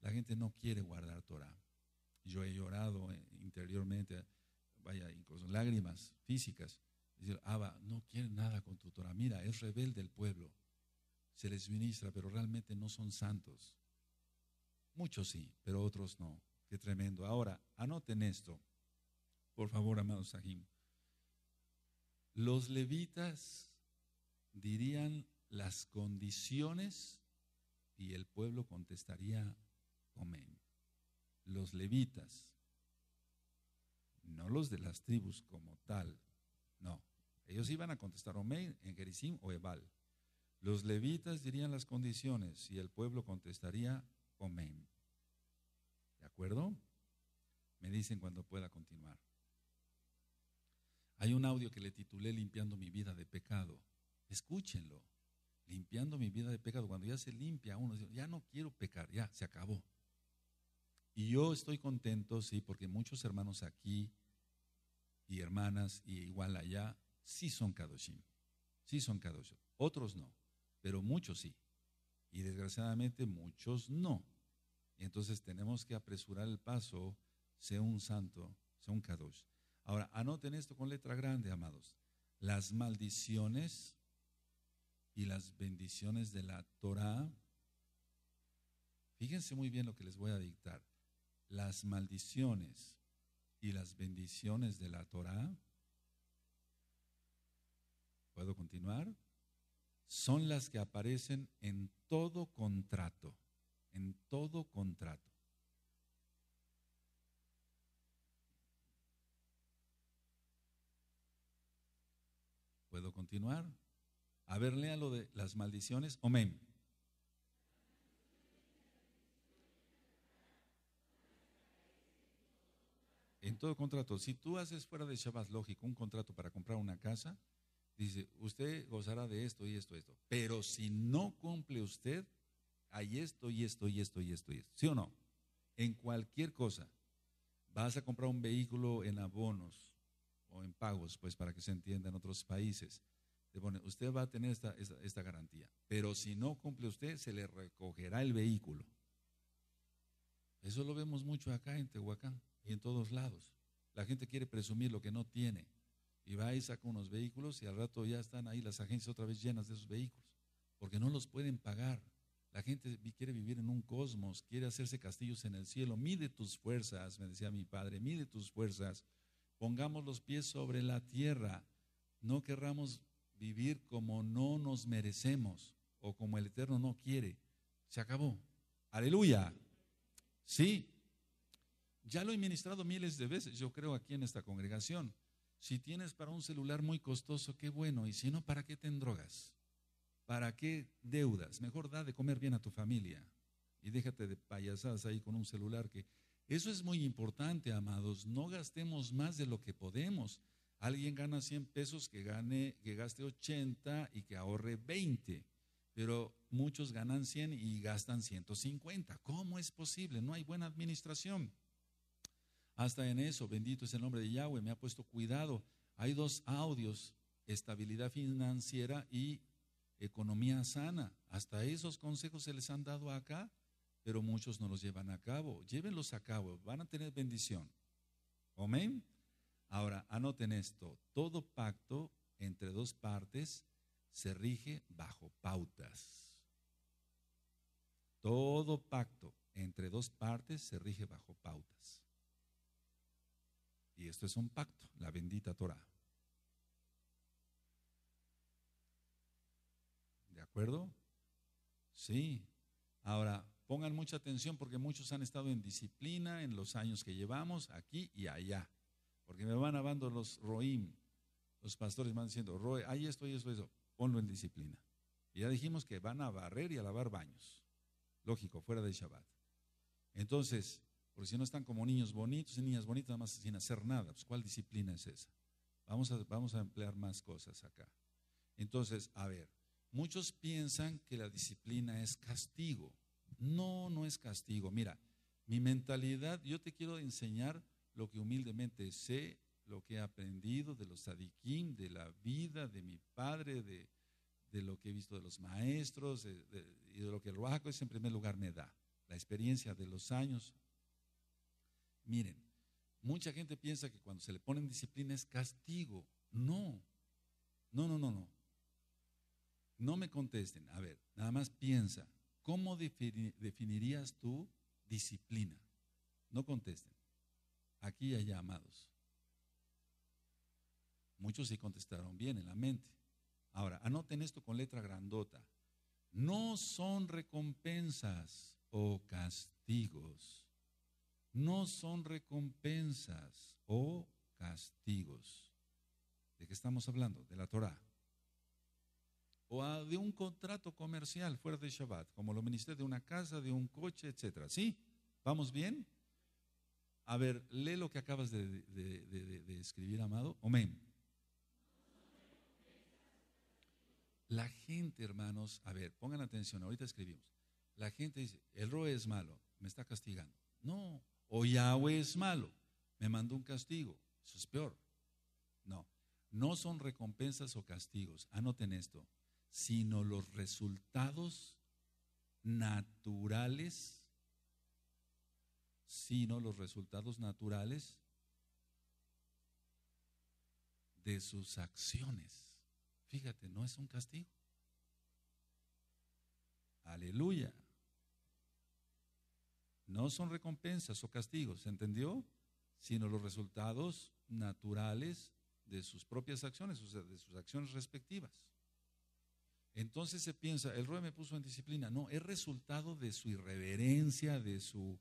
La gente no quiere guardar Torah. Yo he llorado eh, interiormente, vaya, incluso lágrimas físicas. Decir, Abba, no quiere nada con tu Torah. Mira, es rebelde el pueblo. Se les ministra, pero realmente no son santos. Muchos sí, pero otros no. Qué tremendo. Ahora, anoten esto, por favor, amados Sahim. Los levitas dirían las condiciones y el pueblo contestaría, amén. Los levitas, no los de las tribus como tal, no. Ellos iban a contestar amén, en Gerizim o Ebal. Los levitas dirían las condiciones y el pueblo contestaría amén. ¿De acuerdo? Me dicen cuando pueda continuar. Hay un audio que le titulé Limpiando mi vida de pecado. Escúchenlo limpiando mi vida de pecado. Cuando ya se limpia uno, ya no quiero pecar, ya se acabó. Y yo estoy contento, sí, porque muchos hermanos aquí y hermanas y igual allá sí son kadoshim, sí son kadoshim. Otros no, pero muchos sí. Y desgraciadamente muchos no. Entonces tenemos que apresurar el paso, sea un santo, sea un kadosh. Ahora, anoten esto con letra grande, amados. Las maldiciones y las bendiciones de la Torah, fíjense muy bien lo que les voy a dictar. Las maldiciones y las bendiciones de la Torah, ¿puedo continuar? Son las que aparecen en todo contrato, en todo contrato. ¿Puedo continuar? A ver, lea lo de las maldiciones. Amén. En todo contrato, si tú haces fuera de Shabbat lógico un contrato para comprar una casa, dice, usted gozará de esto y esto y esto. Pero si no cumple usted, hay esto y esto y esto y esto y esto. ¿Sí o no? En cualquier cosa. Vas a comprar un vehículo en abonos o en pagos, pues para que se entienda en otros países usted va a tener esta, esta, esta garantía, pero si no cumple usted, se le recogerá el vehículo. Eso lo vemos mucho acá en Tehuacán y en todos lados. La gente quiere presumir lo que no tiene y va y saca unos vehículos y al rato ya están ahí las agencias otra vez llenas de esos vehículos, porque no los pueden pagar. La gente quiere vivir en un cosmos, quiere hacerse castillos en el cielo. Mide tus fuerzas, me decía mi padre, mide tus fuerzas. Pongamos los pies sobre la tierra. No querramos vivir como no nos merecemos o como el Eterno no quiere. Se acabó. Aleluya. Sí. Ya lo he ministrado miles de veces, yo creo, aquí en esta congregación. Si tienes para un celular muy costoso, qué bueno. Y si no, ¿para qué te drogas? ¿Para qué deudas? Mejor da de comer bien a tu familia. Y déjate de payasadas ahí con un celular que... Eso es muy importante, amados. No gastemos más de lo que podemos. Alguien gana 100 pesos, que, gane, que gaste 80 y que ahorre 20, pero muchos ganan 100 y gastan 150. ¿Cómo es posible? No hay buena administración. Hasta en eso, bendito es el nombre de Yahweh, me ha puesto cuidado. Hay dos audios, estabilidad financiera y economía sana. Hasta esos consejos se les han dado acá, pero muchos no los llevan a cabo. Llévenlos a cabo, van a tener bendición. Amén. Ahora, anoten esto, todo pacto entre dos partes se rige bajo pautas. Todo pacto entre dos partes se rige bajo pautas. Y esto es un pacto, la bendita Torah. ¿De acuerdo? Sí. Ahora, pongan mucha atención porque muchos han estado en disciplina en los años que llevamos aquí y allá. Porque me van hablando los roim, los pastores van diciendo, roe, hay esto, hay esto, eso, ponlo en disciplina. Y ya dijimos que van a barrer y a lavar baños. Lógico, fuera de Shabbat. Entonces, porque si no están como niños bonitos y niñas bonitas, nada más sin hacer nada, pues ¿cuál disciplina es esa? Vamos a, vamos a emplear más cosas acá. Entonces, a ver, muchos piensan que la disciplina es castigo. No, no es castigo. Mira, mi mentalidad, yo te quiero enseñar lo que humildemente sé, lo que he aprendido de los sadiquín, de la vida de mi padre, de, lo que he visto de los maestros y de lo que el Ruaco es en primer lugar me da, la experiencia de los años. Miren, mucha gente piensa que cuando se le ponen disciplina es castigo. No, no, no, no, no. No me contesten. A ver, nada más piensa, ¿cómo definirías tú disciplina? No contesten aquí y allá, amados. Muchos sí contestaron bien en la mente. Ahora, anoten esto con letra grandota. No son recompensas o castigos. No son recompensas o castigos. ¿De qué estamos hablando? De la Torah. O de un contrato comercial fuera de Shabbat, como lo ministré de una casa, de un coche, etcétera. ¿Sí? ¿Vamos bien? A ver, lee lo que acabas de, escribir, amado. Amén. La gente, hermanos, a ver, pongan atención, ahorita escribimos. La gente dice, el Roe es malo, me está castigando. No, o Yahweh es malo, me mandó un castigo, eso es peor. No, no son recompensas o castigos, anoten esto, sino los resultados naturales sino los resultados naturales de sus acciones. Fíjate, no es un castigo. Aleluya. No son recompensas o castigos, entendió? Sino los resultados naturales de sus propias acciones, o sea, de sus acciones respectivas. Entonces se piensa, el rey me puso en disciplina. No, es resultado de su irreverencia, de su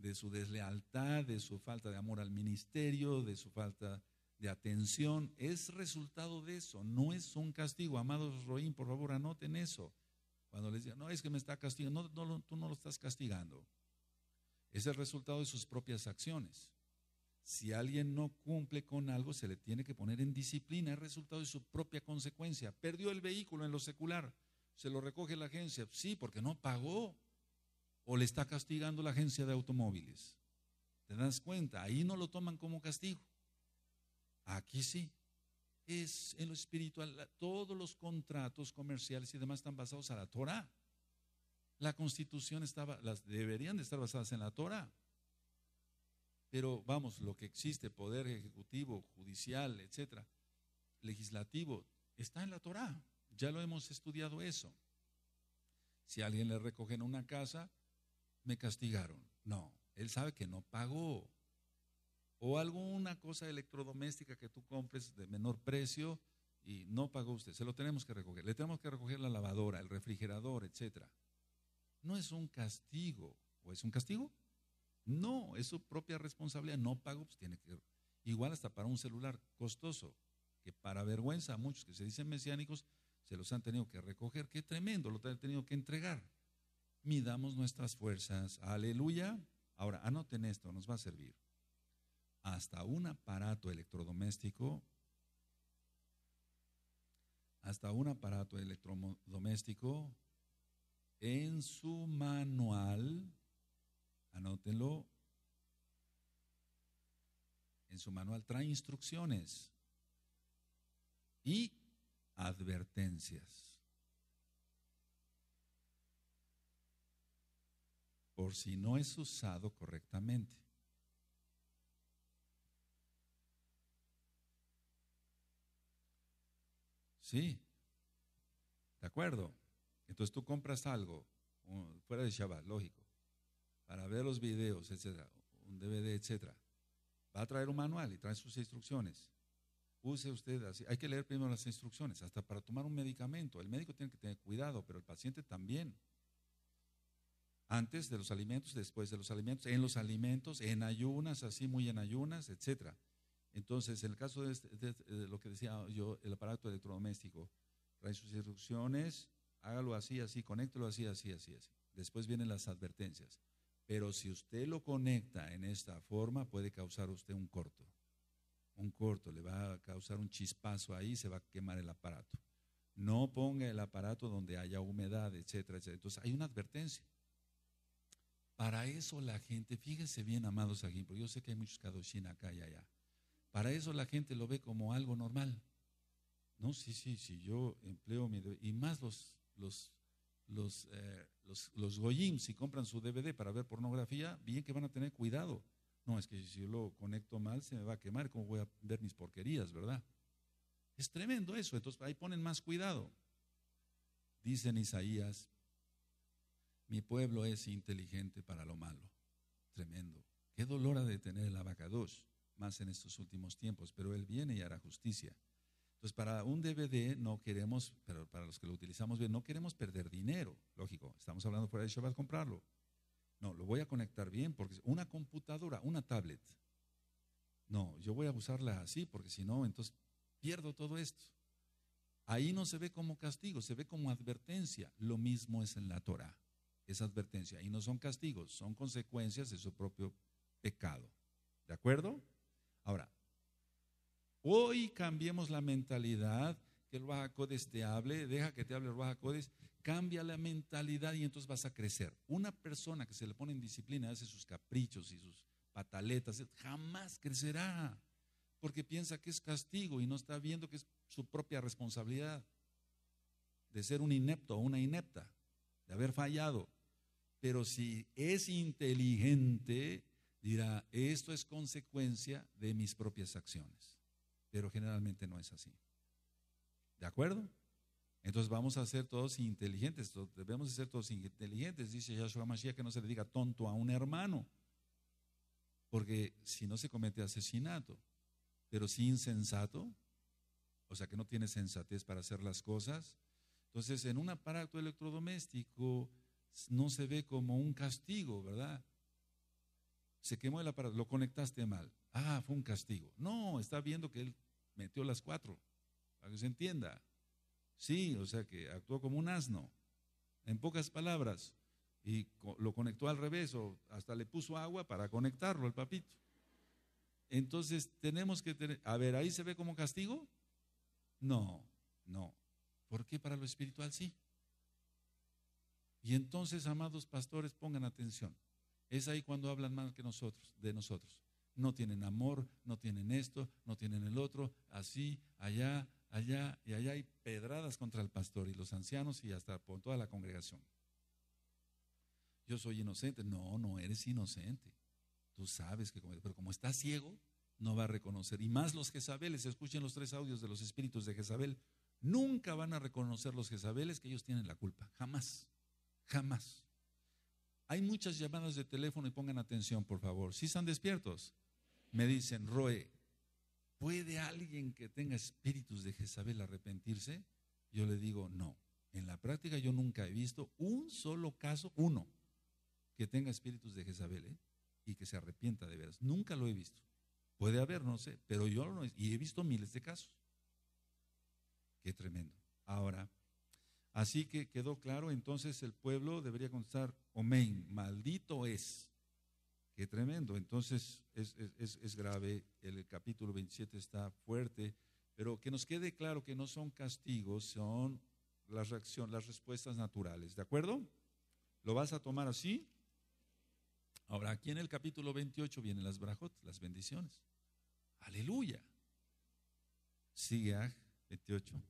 de su deslealtad, de su falta de amor al ministerio, de su falta de atención. Es resultado de eso, no es un castigo. Amados Roín, por favor, anoten eso. Cuando les digan, no, es que me está castigando, no, tú no lo estás castigando. Es el resultado de sus propias acciones. Si alguien no cumple con algo, se le tiene que poner en disciplina. Es resultado de su propia consecuencia. Perdió el vehículo en lo secular, se lo recoge la agencia. Sí, porque no pagó o le está castigando la agencia de automóviles. ¿Te das cuenta? Ahí no lo toman como castigo. Aquí sí. Es en lo espiritual. Todos los contratos comerciales y demás están basados a la Torah. La constitución estaba, las deberían de estar basadas en la Torah. Pero vamos, lo que existe, poder ejecutivo, judicial, etcétera, legislativo, está en la Torah. Ya lo hemos estudiado eso. Si alguien le recogen una casa, me castigaron. No, él sabe que no pagó. O alguna cosa electrodoméstica que tú compres de menor precio y no pagó usted, se lo tenemos que recoger. Le tenemos que recoger la lavadora, el refrigerador, etcétera. No es un castigo, ¿o es un castigo? No, es su propia responsabilidad. No pagó, pues tiene que igual hasta para un celular costoso, que para vergüenza a muchos que se dicen mesiánicos se los han tenido que recoger. Qué tremendo, lo han tenido que entregar midamos nuestras fuerzas. Aleluya. Ahora, anoten esto, nos va a servir. Hasta un aparato electrodoméstico, hasta un aparato electrodoméstico, en su manual, anótenlo, en su manual trae instrucciones y advertencias. por si no es usado correctamente. Sí, de acuerdo. Entonces tú compras algo fuera de Shabbat, lógico, para ver los videos, etcétera, un DVD, etcétera. Va a traer un manual y trae sus instrucciones. Use usted así. Hay que leer primero las instrucciones, hasta para tomar un medicamento. El médico tiene que tener cuidado, pero el paciente también antes de los alimentos, después de los alimentos, en los alimentos, en ayunas, así muy en ayunas, etcétera. Entonces, en el caso este, este, de, lo que decía yo, el aparato electrodoméstico, trae sus instrucciones, hágalo así, así, conéctelo así, así, así, así. Después vienen las advertencias. Pero si usted lo conecta en esta forma, puede causar usted un corto. Un corto, le va a causar un chispazo ahí, se va a quemar el aparato. No ponga el aparato donde haya humedad, etcétera, etcétera. Entonces, hay una advertencia. Para eso la gente, fíjense bien, amados aquí, porque yo sé que hay muchos Kadoshin acá y allá. Para eso la gente lo ve como algo normal. No, sí, sí, sí, yo empleo mi. Y más los, los, eh, los, los, Goyim, si compran su DVD para ver pornografía, bien que van a tener cuidado. No, es que si yo lo conecto mal se me va a quemar, ¿cómo voy a ver mis porquerías, verdad? Es tremendo eso, entonces ahí ponen más cuidado. Dicen Isaías mi pueblo es inteligente para lo malo. Tremendo. Qué dolor ha de tener el abacados, más en estos últimos tiempos, pero él viene y hará justicia. Entonces, para un DVD no queremos, pero para los que lo utilizamos bien, no queremos perder dinero, lógico. Estamos hablando por fuera de a comprarlo. No, lo voy a conectar bien porque una computadora, una tablet. No, yo voy a usarla así porque si no, entonces pierdo todo esto. Ahí no se ve como castigo, se ve como advertencia. Lo mismo es en la Torah esa advertencia. Y no son castigos, son consecuencias de su propio pecado. ¿De acuerdo? Ahora, hoy cambiemos la mentalidad que el Baja Codes te hable, deja que te hable el Baja cambia la mentalidad y entonces vas a crecer. Una persona que se le pone en disciplina, hace sus caprichos y sus pataletas, jamás crecerá, porque piensa que es castigo y no está viendo que es su propia responsabilidad de ser un inepto o una inepta, de haber fallado. Pero si es inteligente, dirá, esto es consecuencia de mis propias acciones. Pero generalmente no es así. ¿De acuerdo? Entonces vamos a ser todos inteligentes, debemos ser todos inteligentes, dice Yahshua Mashiach, que no se le diga tonto a un hermano, porque si no se comete asesinato, pero si insensato, o sea que no tiene sensatez para hacer las cosas. Entonces, en un aparato electrodoméstico no se ve como un castigo, ¿verdad? Se quemó el aparato, lo conectaste mal. Ah, fue un castigo. No, está viendo que él metió las cuatro, para que se entienda. Sí, o sea que actuó como un asno, en pocas palabras, y lo conectó al revés, o hasta le puso agua para conectarlo al papito. Entonces tenemos que tener, a ver, ¿ahí se ve como castigo? No, no. ¿Por qué para lo espiritual sí? Y entonces, amados pastores, pongan atención. Es ahí cuando hablan mal que nosotros, de nosotros. No tienen amor, no tienen esto, no tienen el otro, así, allá, allá y allá hay pedradas contra el pastor y los ancianos y hasta por toda la congregación. Yo soy inocente. No, no eres inocente. Tú sabes que, pero como estás ciego, no va a reconocer. Y más los Jezabeles, escuchen los tres audios de los espíritus de Jezabel, nunca van a reconocer los Jezabeles que ellos tienen la culpa, jamás. Jamás. Hay muchas llamadas de teléfono y pongan atención, por favor. Si están despiertos, me dicen, Roe, ¿puede alguien que tenga espíritus de Jezabel arrepentirse? Yo le digo, no. En la práctica yo nunca he visto un solo caso, uno, que tenga espíritus de Jezabel ¿eh? y que se arrepienta de veras. Nunca lo he visto. Puede haber, no sé, pero yo no. Y he visto miles de casos. Qué tremendo. Ahora, Así que quedó claro, entonces el pueblo debería contestar, amén, maldito es. Qué tremendo. Entonces es, grave, el capítulo 27 está fuerte, pero que nos quede claro que no son castigos, son las reacción, las respuestas naturales, ¿de acuerdo? ¿Lo vas a tomar así? Ahora, aquí en el capítulo 28 vienen las brajot, las bendiciones. Aleluya. Sigue 28. Ah,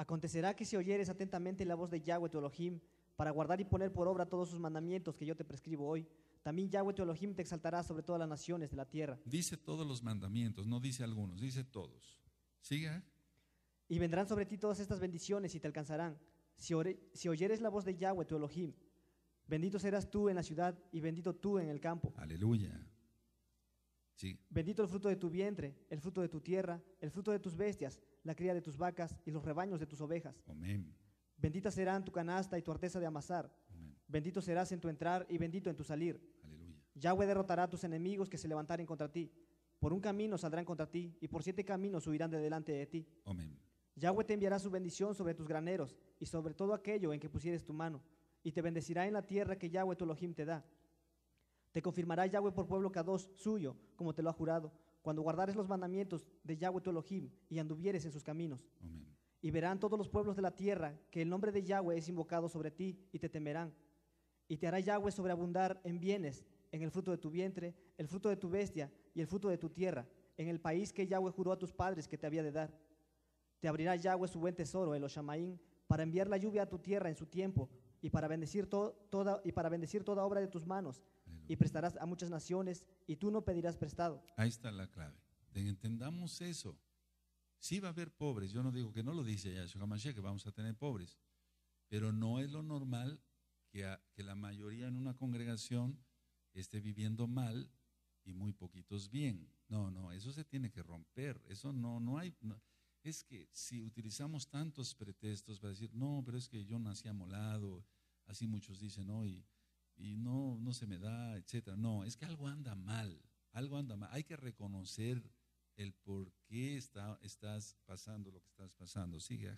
Acontecerá que si oyeres atentamente la voz de Yahweh tu Elohim, para guardar y poner por obra todos sus mandamientos que yo te prescribo hoy, también Yahweh tu Elohim te exaltará sobre todas las naciones de la tierra. Dice todos los mandamientos, no dice algunos, dice todos. Siga. Y vendrán sobre ti todas estas bendiciones y te alcanzarán. Si, oyeres la voz de Yahweh tu Elohim, bendito serás tú en la ciudad y bendito tú en el campo. Aleluya. Sí. Bendito el fruto de tu vientre, el fruto de tu tierra, el fruto de tus bestias, la cría de tus vacas y los rebaños de tus ovejas. Bendita serán tu canasta y tu arteza de amasar. Bendito serás en tu entrar y bendito en tu salir. Yahweh derrotará a tus enemigos que se levantaren contra ti. Por un camino saldrán contra ti y por siete caminos huirán de delante de ti. Yahweh te enviará su bendición sobre tus graneros y sobre todo aquello en que pusieres tu mano, y te bendecirá en la tierra que Yahweh tu Elohim te da. Te confirmará Yahweh por pueblo dos suyo, como te lo ha jurado, cuando guardares los mandamientos de Yahweh tu Elohim y anduvieres en sus caminos. Y verán todos los pueblos de la tierra que el nombre de Yahweh es invocado sobre ti y te temerán. Y te hará Yahweh sobreabundar en bienes, en el fruto de tu vientre, el fruto de tu bestia y el fruto de tu tierra, en el país que Yahweh juró a tus padres que te había de dar. Te abrirá Yahweh su buen tesoro, el Oshamaín, para enviar la lluvia a tu tierra en su tiempo y para bendecir, toda, y para bendecir toda obra de tus manos y prestarás a muchas naciones y tú no pedirás prestado. Ahí está la clave. Entendamos eso. Sí va a haber pobres, yo no digo que no lo dice ya Mashiach, que vamos a tener pobres, pero no es lo normal que, que la mayoría en una congregación esté viviendo mal y muy poquitos bien. No, no, eso se tiene que romper, eso no, no hay... es que si utilizamos tantos pretextos para decir, no, pero es que yo nací amolado, así muchos dicen hoy, y no, no se me da, etcétera. No, es que algo anda mal, algo anda mal. Hay que reconocer el por qué está, estás pasando lo que estás pasando. Sigue.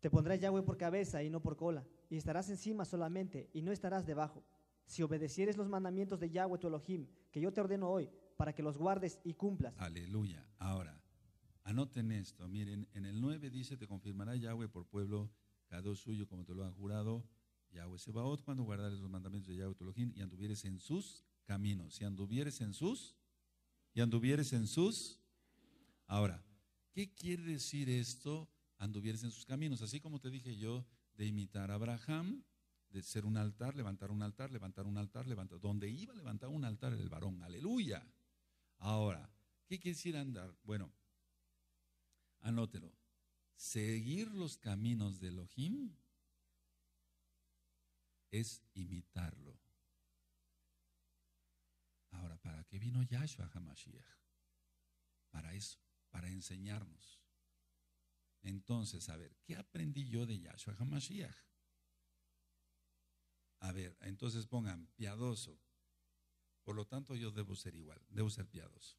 Te pondrás Yahweh por cabeza y no por cola, y estarás encima solamente y no estarás debajo. Si obedecieres los mandamientos de Yahweh tu Elohim, que yo te ordeno hoy, para que los guardes y cumplas. Aleluya. Ahora, anoten esto. Miren, en el 9 dice, te confirmará Yahweh por pueblo, cada suyo como te lo han jurado Yahweh Sebaot, cuando guardares los mandamientos de Yahweh tu Elohim y anduvieres en sus caminos, y anduvieres en sus, y anduvieres en sus. Ahora, ¿qué quiere decir esto? Anduvieres en sus caminos, así como te dije yo de imitar a Abraham, de ser un altar, levantar un altar, levantar un altar, levantar, donde iba a levantar un altar el varón, aleluya. Ahora, ¿qué quiere decir andar? Bueno, anótelo, seguir los caminos de Elohim es imitarlo. Ahora, ¿para qué vino Yahshua HaMashiach? Para eso, para enseñarnos. Entonces, a ver, ¿qué aprendí yo de Yahshua HaMashiach? A ver, entonces pongan piadoso. Por lo tanto, yo debo ser igual, debo ser piadoso.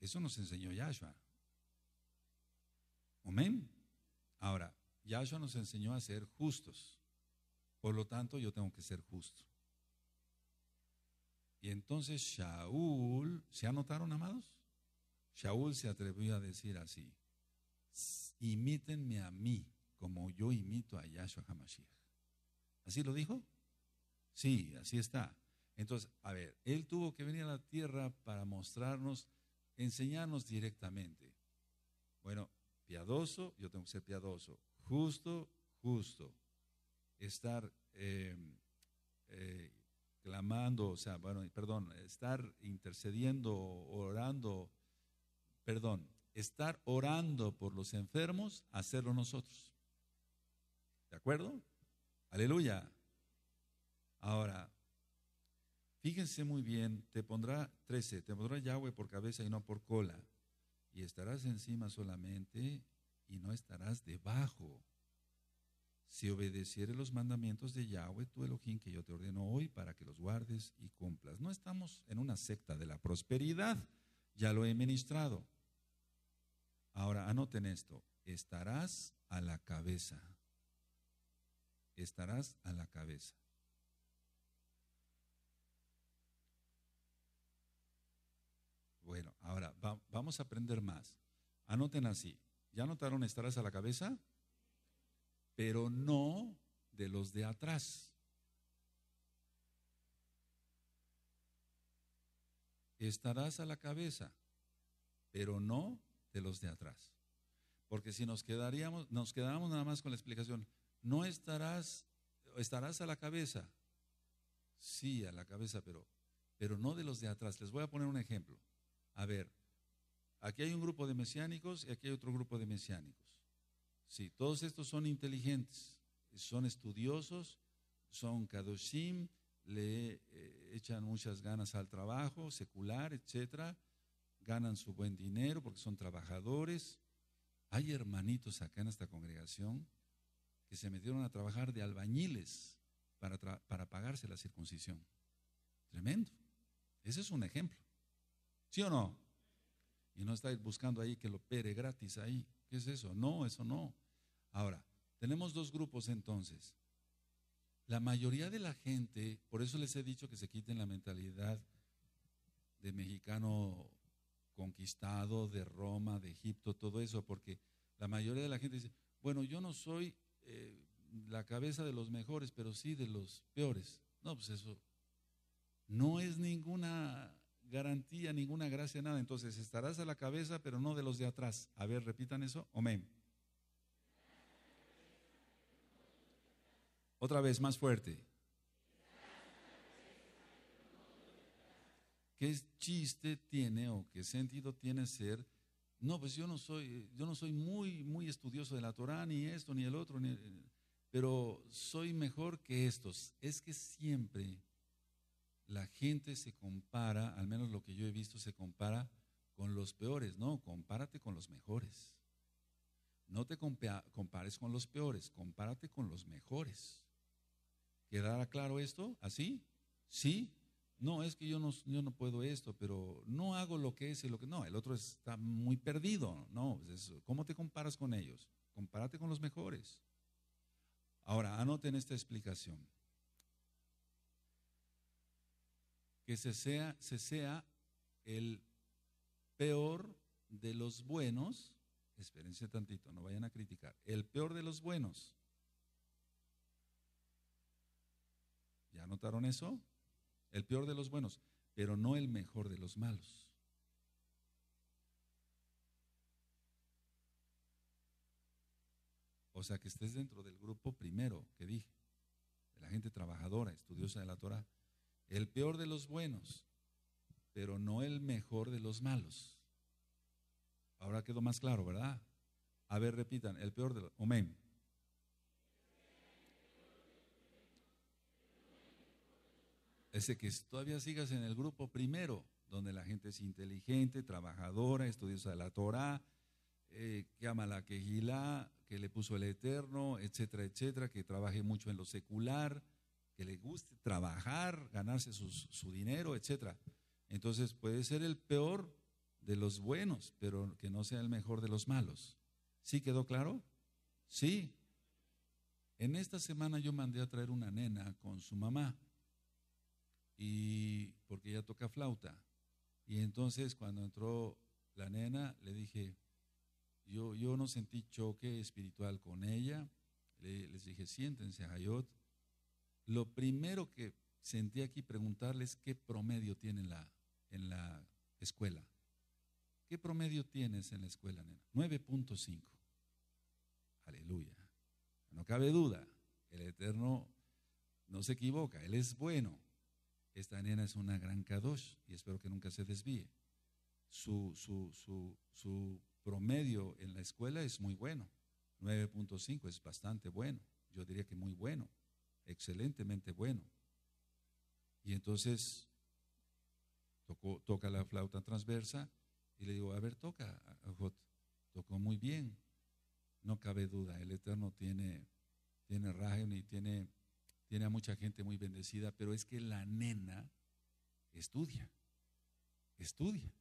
Eso nos enseñó Yahshua. Amén. Ahora, Yahshua nos enseñó a ser justos. Por lo tanto, yo tengo que ser justo. Y entonces Shaul, ¿se anotaron, amados? Shaul se atrevió a decir así, imítenme a mí como yo imito a Yahshua HaMashiach. ¿Así lo dijo? Sí, así está. Entonces, a ver, él tuvo que venir a la tierra para mostrarnos, enseñarnos directamente. Bueno, piadoso, yo tengo que ser piadoso. Justo, justo estar eh, eh, clamando, o sea, bueno, perdón, estar intercediendo, orando, perdón, estar orando por los enfermos, hacerlo nosotros. ¿De acuerdo? Aleluya. Ahora, fíjense muy bien, te pondrá 13, te pondrá Yahweh por cabeza y no por cola, y estarás encima solamente y no estarás debajo si obedeciere los mandamientos de Yahweh, tu Elohim, que yo te ordeno hoy para que los guardes y cumplas. No estamos en una secta de la prosperidad, ya lo he ministrado. Ahora, anoten esto, estarás a la cabeza. Estarás a la cabeza. Bueno, ahora vamos a aprender más. Anoten así. ¿Ya notaron estarás a la cabeza? pero no de los de atrás. Estarás a la cabeza, pero no de los de atrás. Porque si nos quedaríamos, nos quedábamos nada más con la explicación, no estarás, estarás a la cabeza. Sí, a la cabeza, pero, pero no de los de atrás. Les voy a poner un ejemplo. A ver, aquí hay un grupo de mesiánicos y aquí hay otro grupo de mesiánicos. Sí, todos estos son inteligentes, son estudiosos, son kadoshim, le eh, echan muchas ganas al trabajo secular, etcétera, ganan su buen dinero porque son trabajadores. Hay hermanitos acá en esta congregación que se metieron a trabajar de albañiles para, para pagarse la circuncisión. Tremendo. Ese es un ejemplo. ¿Sí o no? Y no estáis buscando ahí que lo pere gratis ahí. ¿Qué es eso? No, eso no. Ahora, tenemos dos grupos entonces. La mayoría de la gente, por eso les he dicho que se quiten la mentalidad de mexicano conquistado, de Roma, de Egipto, todo eso, porque la mayoría de la gente dice, bueno, yo no soy eh, la cabeza de los mejores, pero sí de los peores. No, pues eso no es ninguna garantía, ninguna gracia, nada. Entonces estarás a la cabeza, pero no de los de atrás. A ver, repitan eso. Amén. Otra vez, más fuerte. ¿Qué chiste tiene o qué sentido tiene ser? No, pues yo no soy, yo no soy muy, muy estudioso de la Torah, ni esto, ni el otro, ni, pero soy mejor que estos. Es que siempre la gente se compara, al menos lo que yo he visto, se compara con los peores. No, compárate con los mejores. No te compares con los peores, compárate con los mejores. ¿Quedará claro esto? ¿Así? ¿Sí? No, es que yo no, yo no puedo esto, pero no hago lo que es y lo que no. El otro está muy perdido. No, ¿cómo te comparas con ellos? Compárate con los mejores. Ahora, anoten esta explicación. que se sea, sea el peor de los buenos, espérense tantito, no vayan a criticar, el peor de los buenos. ¿Ya notaron eso? El peor de los buenos, pero no el mejor de los malos. O sea, que estés dentro del grupo primero que dije, de la gente trabajadora, estudiosa de la Torah el peor de los buenos, pero no el mejor de los malos. Ahora quedó más claro, ¿verdad? A ver, repitan, el peor de los... Amén. Ese que todavía sigas en el grupo primero, donde la gente es inteligente, trabajadora, estudiosa de la Torah, eh, que ama la quejilá, que le puso el eterno, etcétera, etcétera, que trabaje mucho en lo secular, que le guste trabajar, ganarse su dinero, etc. Entonces puede ser el peor de los buenos, pero que no sea el mejor de los malos. ¿Sí quedó claro? Sí. En esta semana yo mandé a traer una nena con su mamá, y porque ella toca flauta. Y entonces cuando entró la nena, le dije, yo, yo no sentí choque espiritual con ella. les dije, siéntense, Hayot lo primero que sentí aquí preguntarles qué promedio tiene en la, en la escuela. ¿Qué promedio tienes en la escuela, nena? 9.5. Aleluya. No cabe duda, el Eterno no se equivoca, Él es bueno. Esta nena es una gran kadosh y espero que nunca se desvíe. Su, su promedio en la escuela es muy bueno. 9.5 es bastante bueno. Yo diría que muy bueno excelentemente bueno. Y entonces toca la flauta transversa y le digo, a ver, toca, Tocó muy bien. No cabe duda, el Eterno tiene, tiene y tiene, tiene a mucha gente muy bendecida, pero es que la nena estudia, estudia.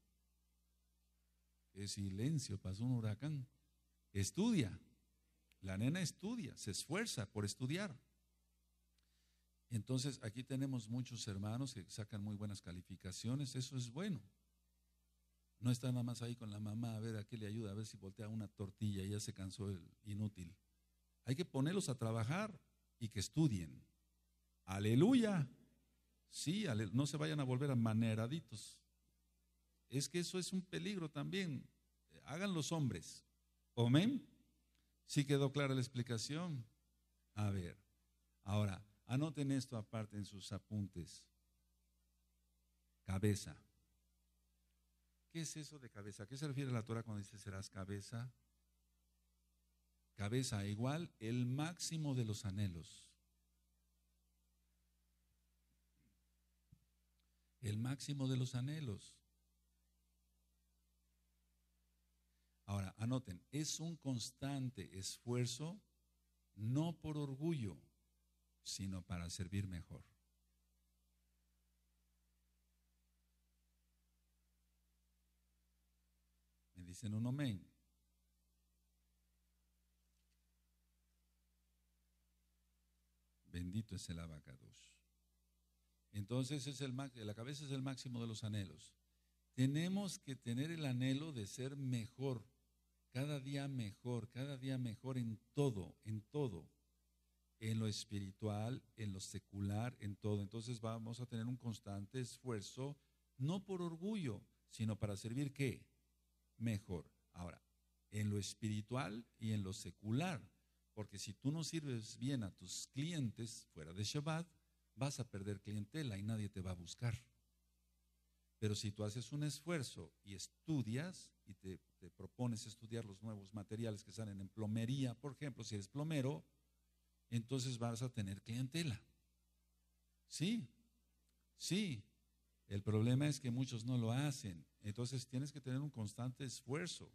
es silencio, pasó un huracán. Estudia, la nena estudia, se esfuerza por estudiar. Entonces, aquí tenemos muchos hermanos que sacan muy buenas calificaciones, eso es bueno. No está nada más ahí con la mamá a ver a qué le ayuda, a ver si voltea una tortilla y ya se cansó el inútil. Hay que ponerlos a trabajar y que estudien. Aleluya. Sí, no se vayan a volver a maneraditos. Es que eso es un peligro también. Hagan los hombres. Amén. Sí quedó clara la explicación. A ver, ahora, Anoten esto aparte en sus apuntes. Cabeza. ¿Qué es eso de cabeza? ¿A qué se refiere la Torah cuando dice serás cabeza? Cabeza igual el máximo de los anhelos. El máximo de los anhelos. Ahora, anoten, es un constante esfuerzo, no por orgullo, sino para servir mejor. Me dicen un amén. Bendito es el abacados. Entonces es el, la cabeza es el máximo de los anhelos. Tenemos que tener el anhelo de ser mejor, cada día mejor, cada día mejor en todo, en todo en lo espiritual, en lo secular, en todo. Entonces vamos a tener un constante esfuerzo, no por orgullo, sino para servir qué? Mejor. Ahora, en lo espiritual y en lo secular, porque si tú no sirves bien a tus clientes fuera de Shabbat, vas a perder clientela y nadie te va a buscar. Pero si tú haces un esfuerzo y estudias y te, te propones estudiar los nuevos materiales que salen en plomería, por ejemplo, si eres plomero, entonces vas a tener clientela. Sí, sí. El problema es que muchos no lo hacen. Entonces tienes que tener un constante esfuerzo.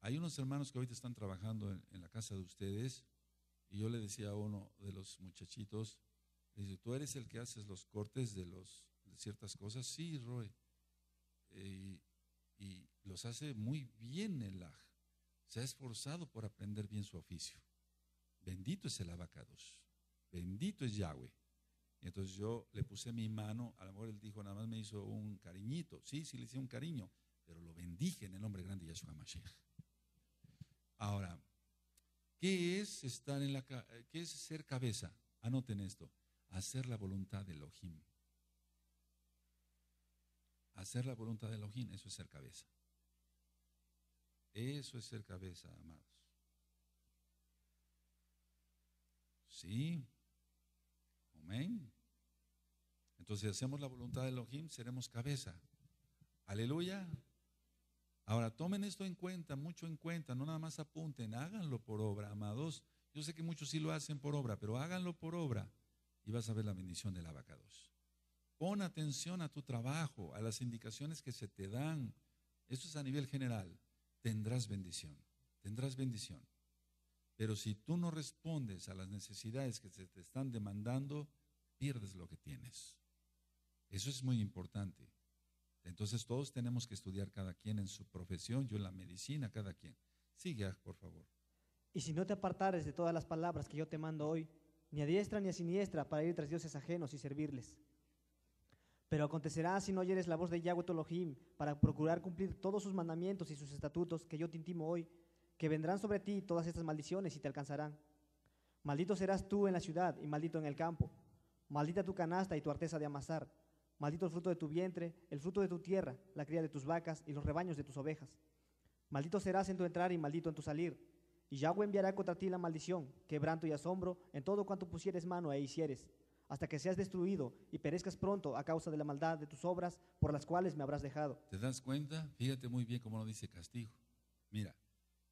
Hay unos hermanos que ahorita están trabajando en, la casa de ustedes y yo le decía a uno de los muchachitos, dice, ¿tú eres el que haces los cortes de, los, ciertas cosas? Sí, Roy. Eh, y los hace muy bien el aj. Se ha esforzado por aprender bien su oficio. Bendito es el abacados. Bendito es Yahweh. entonces yo le puse mi mano, a lo mejor él dijo, nada más me hizo un cariñito. Sí, sí le hice un cariño, pero lo bendije en el nombre grande de Yahshua Mashiach. Ahora, ¿qué es estar en la qué es ser cabeza? Anoten esto, hacer la voluntad de Elohim. Hacer la voluntad de Elohim, eso es ser cabeza. Eso es ser cabeza, amados. Sí. Amén. Entonces, si hacemos la voluntad de Elohim, seremos cabeza. Aleluya. Ahora, tomen esto en cuenta, mucho en cuenta, no nada más apunten, háganlo por obra, amados. Yo sé que muchos sí lo hacen por obra, pero háganlo por obra y vas a ver la bendición del abacados. Pon atención a tu trabajo, a las indicaciones que se te dan. Esto es a nivel general. Tendrás bendición, tendrás bendición. Pero si tú no respondes a las necesidades que se te están demandando, pierdes lo que tienes. Eso es muy importante. Entonces todos tenemos que estudiar cada quien en su profesión, yo en la medicina, cada quien. Sigue, ah, por favor. Y si no te apartares de todas las palabras que yo te mando hoy, ni a diestra ni a siniestra, para ir tras dioses ajenos y servirles. Pero acontecerá si no oyeres la voz de Yahweh Tolohim para procurar cumplir todos sus mandamientos y sus estatutos que yo te intimo hoy, que vendrán sobre ti todas estas maldiciones y te alcanzarán. Maldito serás tú en la ciudad y maldito en el campo. Maldita tu canasta y tu arteza de amasar. Maldito el fruto de tu vientre, el fruto de tu tierra, la cría de tus vacas y los rebaños de tus ovejas. Maldito serás en tu entrar y maldito en tu salir. Y Yahweh enviará contra ti la maldición, quebranto y asombro en todo cuanto pusieres mano e hicieres, hasta que seas destruido y perezcas pronto a causa de la maldad de tus obras por las cuales me habrás dejado. ¿Te das cuenta? Fíjate muy bien cómo lo dice castigo. Mira,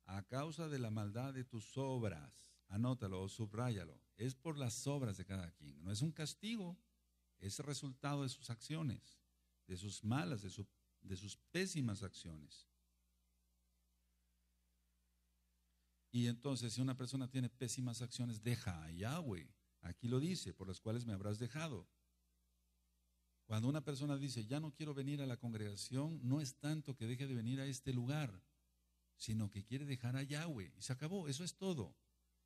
a causa de la maldad de tus obras. Anótalo o subráyalo. Es por las obras de cada quien. No es un castigo, es el resultado de sus acciones, de sus malas, de, de sus pésimas acciones. Y entonces, si una persona tiene pésimas acciones, deja a Yahweh. Aquí lo dice, por las cuales me habrás dejado. Cuando una persona dice, ya no quiero venir a la congregación, no es tanto que deje de venir a este lugar, sino que quiere dejar a Yahweh. Y se acabó, eso es todo.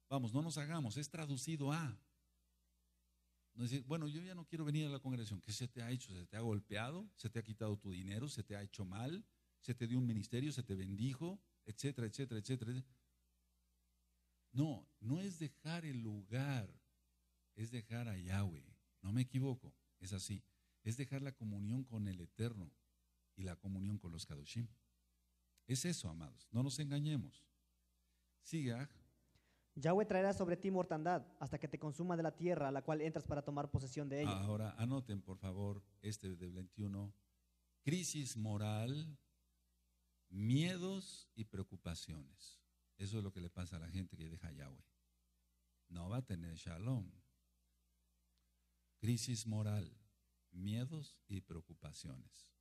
Vamos, no nos hagamos, es traducido a. No decir, bueno, yo ya no quiero venir a la congregación. ¿Qué se te ha hecho? ¿Se te ha golpeado? ¿Se te ha quitado tu dinero? ¿Se te ha hecho mal? ¿Se te dio un ministerio? ¿Se te bendijo? Etcétera, etcétera, etcétera. etcétera. No, no es dejar el lugar, es dejar a Yahweh. No me equivoco, es así. Es dejar la comunión con el Eterno y la comunión con los Kadoshim. Es eso, amados, no nos engañemos. Sigue. Yahweh traerá sobre ti mortandad hasta que te consuma de la tierra a la cual entras para tomar posesión de ella. Ahora anoten, por favor, este de 21. Crisis moral, miedos y preocupaciones. Eso es lo que le pasa a la gente que deja a Yahweh. No va a tener shalom. Crisis moral, miedos y preocupaciones.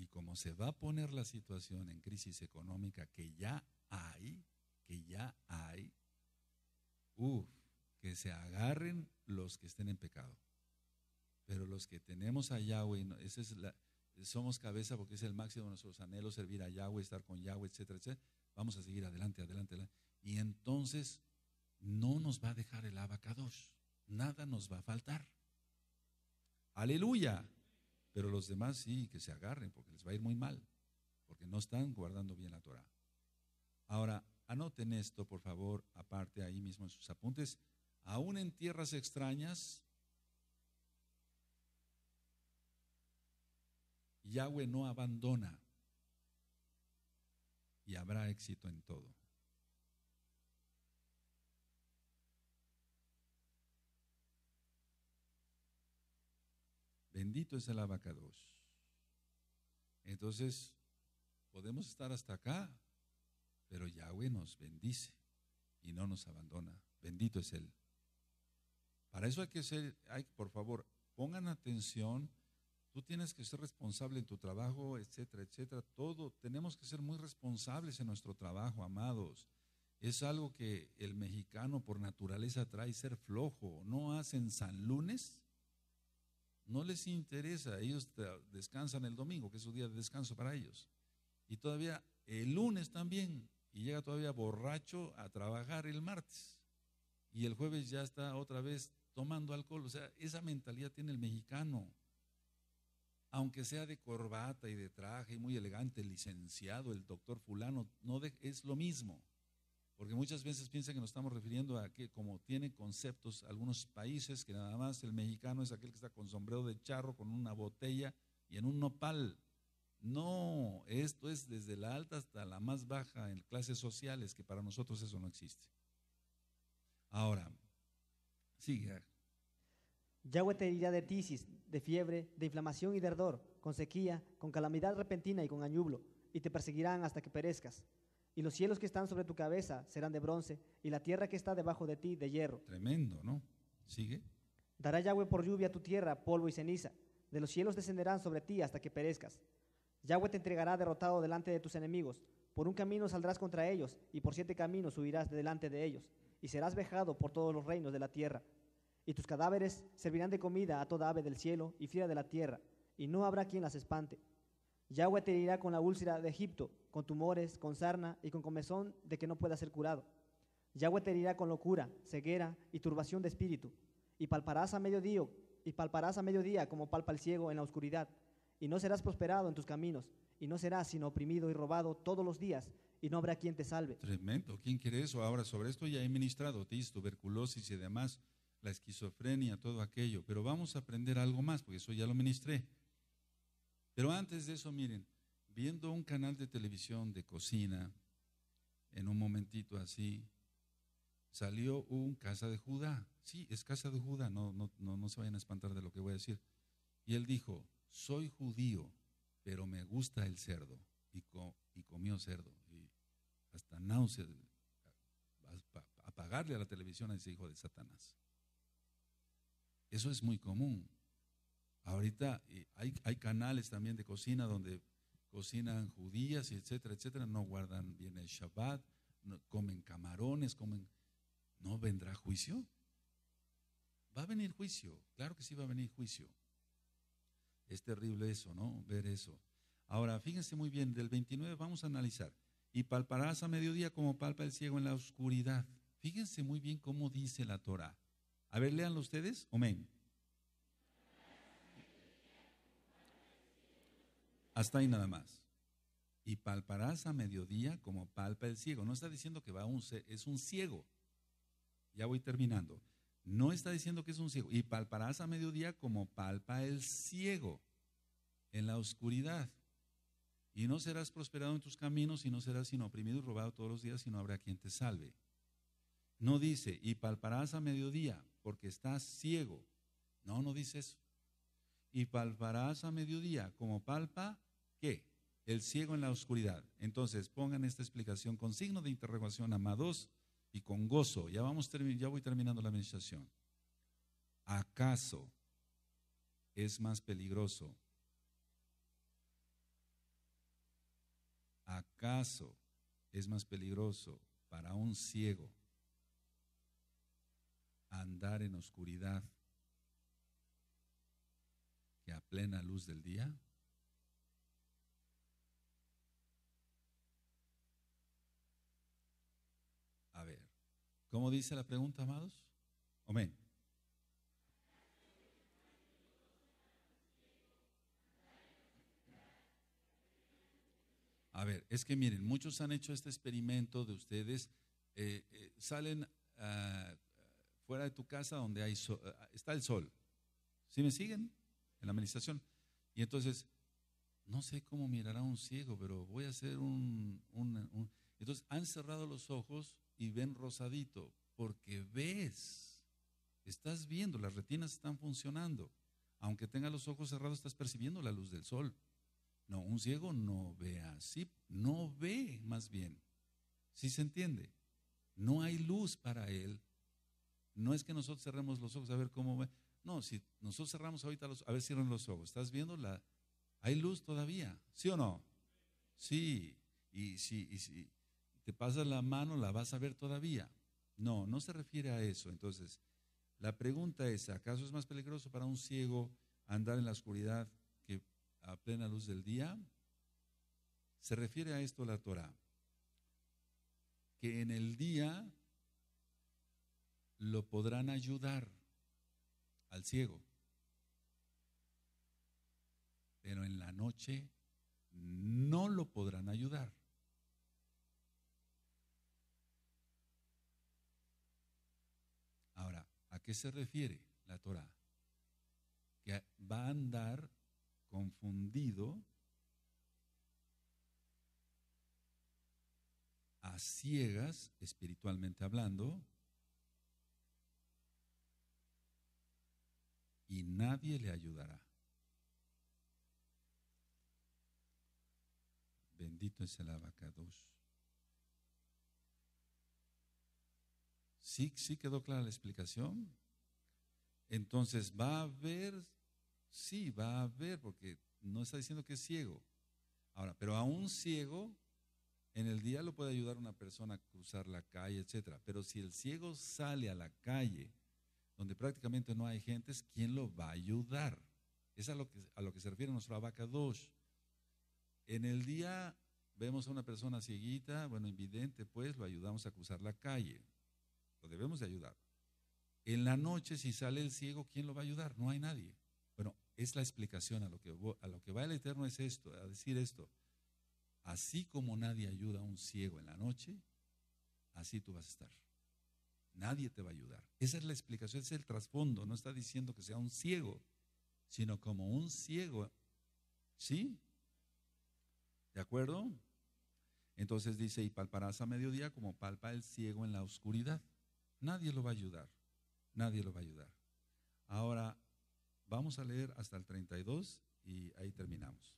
Y como se va a poner la situación en crisis económica que ya hay, que ya hay, uff, que se agarren los que estén en pecado. Pero los que tenemos a Yahweh, es la, somos cabeza porque es el máximo de nuestros anhelos servir a Yahweh, estar con Yahweh, etcétera, etcétera. Vamos a seguir adelante, adelante, adelante. Y entonces no nos va a dejar el abacados. Nada nos va a faltar. Aleluya. Pero los demás sí, que se agarren, porque les va a ir muy mal, porque no están guardando bien la Torah. Ahora, anoten esto, por favor, aparte ahí mismo en sus apuntes. Aún en tierras extrañas, Yahweh no abandona y habrá éxito en todo. Bendito es el abacados. Entonces, podemos estar hasta acá, pero Yahweh nos bendice y no nos abandona. Bendito es Él. Para eso hay que ser, hay, por favor, pongan atención. Tú tienes que ser responsable en tu trabajo, etcétera, etcétera. Todo, tenemos que ser muy responsables en nuestro trabajo, amados. Es algo que el mexicano por naturaleza trae ser flojo. No hacen San Lunes no les interesa, ellos descansan el domingo, que es su día de descanso para ellos. Y todavía el lunes también, y llega todavía borracho a trabajar el martes. Y el jueves ya está otra vez tomando alcohol. O sea, esa mentalidad tiene el mexicano. Aunque sea de corbata y de traje, muy elegante, el licenciado, el doctor fulano, no es lo mismo. Porque muchas veces piensan que nos estamos refiriendo a que como tienen conceptos algunos países que nada más el mexicano es aquel que está con sombrero de charro, con una botella y en un nopal. No, esto es desde la alta hasta la más baja en clases sociales, que para nosotros eso no existe. Ahora, sigue. Yahweh te de tisis, de fiebre, de inflamación y de ardor, con sequía, con calamidad repentina y con añublo, y te perseguirán hasta que perezcas y los cielos que están sobre tu cabeza serán de bronce, y la tierra que está debajo de ti de hierro. Tremendo, ¿no? Sigue. Dará Yahweh por lluvia a tu tierra, polvo y ceniza. De los cielos descenderán sobre ti hasta que perezcas. Yahweh te entregará derrotado delante de tus enemigos. Por un camino saldrás contra ellos, y por siete caminos huirás delante de ellos, y serás vejado por todos los reinos de la tierra. Y tus cadáveres servirán de comida a toda ave del cielo y fiera de la tierra, y no habrá quien las espante. Yahweh te herirá con la úlcera de Egipto, con tumores, con sarna y con comezón de que no pueda ser curado. Yahweh te herirá con locura, ceguera y turbación de espíritu, y palparás a mediodía, y palparás a mediodía como palpa el ciego en la oscuridad, y no serás prosperado en tus caminos, y no serás sino oprimido y robado todos los días, y no habrá quien te salve. Tremendo, ¿quién quiere eso? Ahora, sobre esto ya he ministrado, tis, tuberculosis y demás, la esquizofrenia, todo aquello, pero vamos a aprender algo más, porque eso ya lo ministré. Pero antes de eso, miren, viendo un canal de televisión de cocina, en un momentito así, salió un Casa de Judá. Sí, es Casa de Judá, no, no, no, no se vayan a espantar de lo que voy a decir. Y él dijo, soy judío, pero me gusta el cerdo. Y, y comió cerdo. Y hasta náuseas, apagarle a la televisión a ese hijo de Satanás. Eso es muy común. Ahorita eh, hay canales también de cocina donde cocinan judías, etcétera, etcétera, no guardan bien el Shabbat, comen camarones, comen... ¿No vendrá juicio? Va a venir juicio, claro que sí va a venir juicio. Es terrible eso, ¿no? Ver eso. Ahora, fíjense muy bien, del 29 vamos a analizar. Y palparás a mediodía como palpa el ciego en la oscuridad. Fíjense muy bien cómo dice la Torah. A ver, leanlo ustedes. Amén. Hasta ahí nada más. Y palparás a mediodía como palpa el ciego. No está diciendo que va a un, es un ciego. Ya voy terminando. No está diciendo que es un ciego. Y palparás a mediodía como palpa el ciego en la oscuridad. Y no serás prosperado en tus caminos y no serás sino oprimido y robado todos los días y no habrá quien te salve. No dice, y palparás a mediodía porque estás ciego. No, no dice eso. Y palparás a mediodía como palpa ¿Qué? El ciego en la oscuridad. Entonces, pongan esta explicación con signo de interrogación, amados, y con gozo. Ya, vamos, ya voy terminando la meditación. ¿Acaso es más peligroso? ¿Acaso es más peligroso para un ciego andar en oscuridad que a plena luz del día? ¿Cómo dice la pregunta, amados? Amén. A ver, es que miren, muchos han hecho este experimento de ustedes, eh, eh, salen ah, fuera de tu casa donde hay ah, está el sol. ¿Sí me siguen? En la administración. Y entonces, no sé cómo mirará un ciego, pero voy a hacer un... Entonces, han cerrado los ojos y ven rosadito, porque ves, estás viendo, las retinas están funcionando. Aunque tenga los ojos cerrados, estás percibiendo la luz del sol. No, un ciego no ve así, no ve más bien. ¿Sí se entiende? No hay luz para él. No es que nosotros cerremos los ojos a ver cómo ve. No, si nosotros cerramos ahorita los ojos, a ver si cierran los ojos. ¿Estás viendo la hay luz todavía? ¿Sí o no? Sí. Y sí, y sí pasas la mano la vas a ver todavía. No, no se refiere a eso. Entonces, la pregunta es, ¿acaso es más peligroso para un ciego andar en la oscuridad que a plena luz del día? Se refiere a esto la Torah, que en el día lo podrán ayudar al ciego, pero en la noche no lo podrán ayudar. qué se refiere la Torah? Que va a andar confundido, a ciegas, espiritualmente hablando, y nadie le ayudará. Bendito es el abacados. ¿Sí, ¿Sí quedó clara la explicación? Entonces, va a haber, sí, va a haber, porque no está diciendo que es ciego. Ahora, pero a un ciego, en el día lo puede ayudar una persona a cruzar la calle, etc. Pero si el ciego sale a la calle, donde prácticamente no hay gente, ¿quién lo va a ayudar? Es a lo que, a lo que se refiere nuestro abaca 2. En el día vemos a una persona cieguita, bueno, invidente, pues lo ayudamos a cruzar la calle. Lo debemos de ayudar. En la noche, si sale el ciego, ¿quién lo va a ayudar? No hay nadie. Bueno, es la explicación a lo que, a lo que va el Eterno es esto, a decir esto. Así como nadie ayuda a un ciego en la noche, así tú vas a estar. Nadie te va a ayudar. Esa es la explicación, ese es el trasfondo. No está diciendo que sea un ciego, sino como un ciego. ¿Sí? ¿De acuerdo? Entonces dice, y palparás a mediodía como palpa el ciego en la oscuridad. Nadie lo va a ayudar. Nadie lo va a ayudar. Ahora vamos a leer hasta el 32 y ahí terminamos.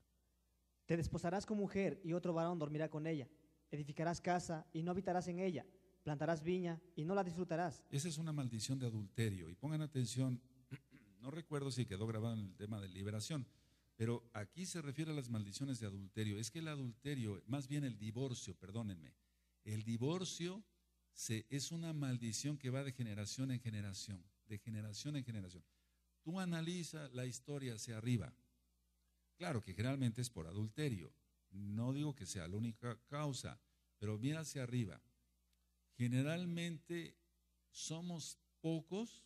Te desposarás con mujer y otro varón dormirá con ella. Edificarás casa y no habitarás en ella. Plantarás viña y no la disfrutarás. Esa es una maldición de adulterio. Y pongan atención, no recuerdo si quedó grabado en el tema de liberación, pero aquí se refiere a las maldiciones de adulterio. Es que el adulterio, más bien el divorcio, perdónenme, el divorcio es una maldición que va de generación en generación, de generación en generación. Tú analiza la historia hacia arriba. Claro que generalmente es por adulterio. No digo que sea la única causa, pero mira hacia arriba. Generalmente somos pocos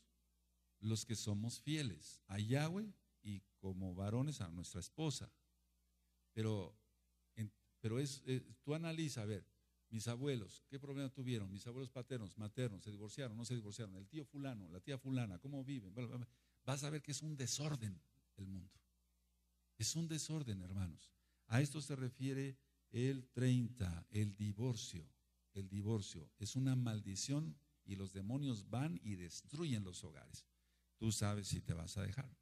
los que somos fieles a Yahweh y como varones a nuestra esposa. Pero, pero eh, tú analiza, a ver, mis abuelos, ¿qué problema tuvieron? Mis abuelos paternos, maternos, se divorciaron, no se divorciaron. El tío fulano, la tía fulana, ¿cómo viven? vas a ver que es un desorden el mundo. Es un desorden, hermanos. A esto se refiere el 30, el divorcio. El divorcio es una maldición y los demonios van y destruyen los hogares. Tú sabes si te vas a dejar.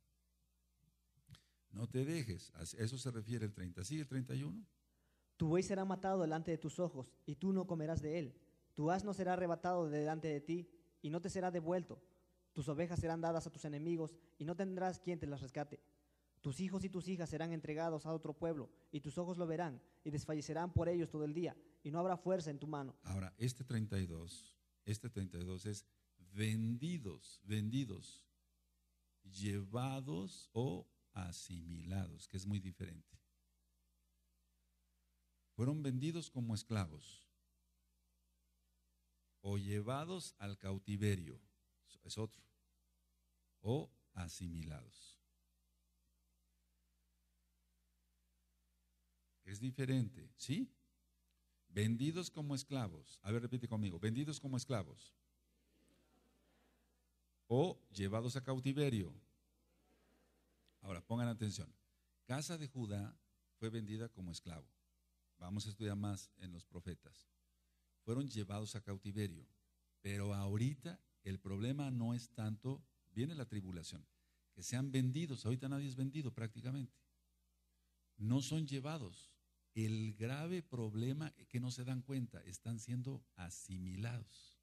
No te dejes. eso se refiere el 30. ¿Sí, el 31? Tu buey será matado delante de tus ojos, y tú no comerás de él. Tu asno será arrebatado delante de ti, y no te será devuelto. Tus ovejas serán dadas a tus enemigos, y no tendrás quien te las rescate. Tus hijos y tus hijas serán entregados a otro pueblo, y tus ojos lo verán, y desfallecerán por ellos todo el día, y no habrá fuerza en tu mano. Ahora, este 32, este 32 es vendidos, vendidos, llevados o asimilados, que es muy diferente fueron vendidos como esclavos o llevados al cautiverio, es otro, o asimilados. Es diferente, ¿sí? Vendidos como esclavos. A ver, repite conmigo, vendidos como esclavos. O llevados a cautiverio. Ahora, pongan atención. Casa de Judá fue vendida como esclavo. Vamos a estudiar más en los profetas. Fueron llevados a cautiverio. Pero ahorita el problema no es tanto, viene la tribulación, que sean vendidos. Ahorita nadie es vendido prácticamente. No son llevados. El grave problema es que no se dan cuenta, están siendo asimilados.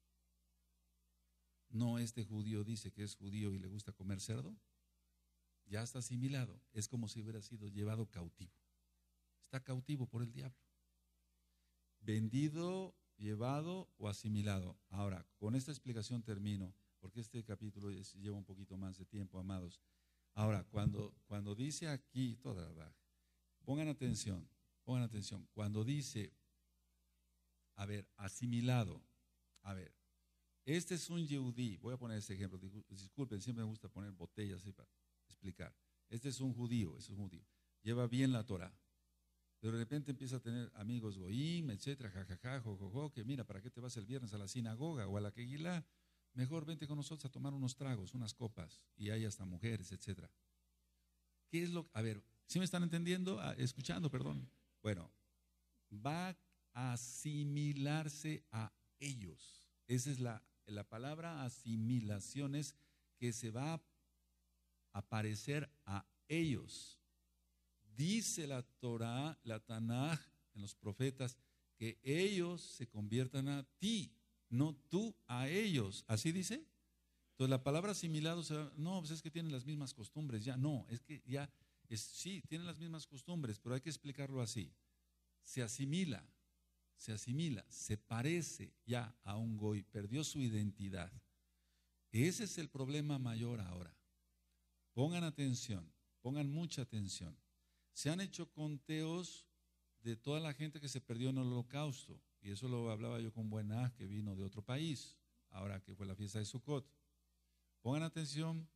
No este judío dice que es judío y le gusta comer cerdo. Ya está asimilado. Es como si hubiera sido llevado cautivo está cautivo por el diablo. Vendido, llevado o asimilado. Ahora, con esta explicación termino, porque este capítulo lleva un poquito más de tiempo, amados. Ahora, cuando, cuando dice aquí, toda verdad, pongan atención, pongan atención, cuando dice, a ver, asimilado, a ver, este es un yehudí, voy a poner ese ejemplo, disculpen, siempre me gusta poner botellas así para explicar. Este es un judío, es un judío, lleva bien la Torah, de repente empieza a tener amigos goim, etcétera, jajaja, jojojo, que mira, ¿para qué te vas el viernes a la sinagoga o a la queguilá? Mejor vente con nosotros a tomar unos tragos, unas copas, y hay hasta mujeres, etcétera. ¿Qué es lo que…? A ver, ¿sí me están entendiendo? Ah, escuchando, perdón. Bueno, va a asimilarse a ellos. Esa es la, la palabra asimilaciones, que se va a aparecer a ellos dice la Torah, la Tanaj, en los profetas, que ellos se conviertan a ti, no tú a ellos. ¿Así dice? Entonces la palabra asimilado, no, pues es que tienen las mismas costumbres, ya no, es que ya, sí, tienen las mismas costumbres, pero hay que explicarlo así. Se asimila, se asimila, se parece ya a un goy, perdió su identidad. Ese es el problema mayor ahora. Pongan atención, pongan mucha atención. Se han hecho conteos de toda la gente que se perdió en el holocausto. Y eso lo hablaba yo con Buenaz, que vino de otro país, ahora que fue la fiesta de Sukkot. Pongan atención,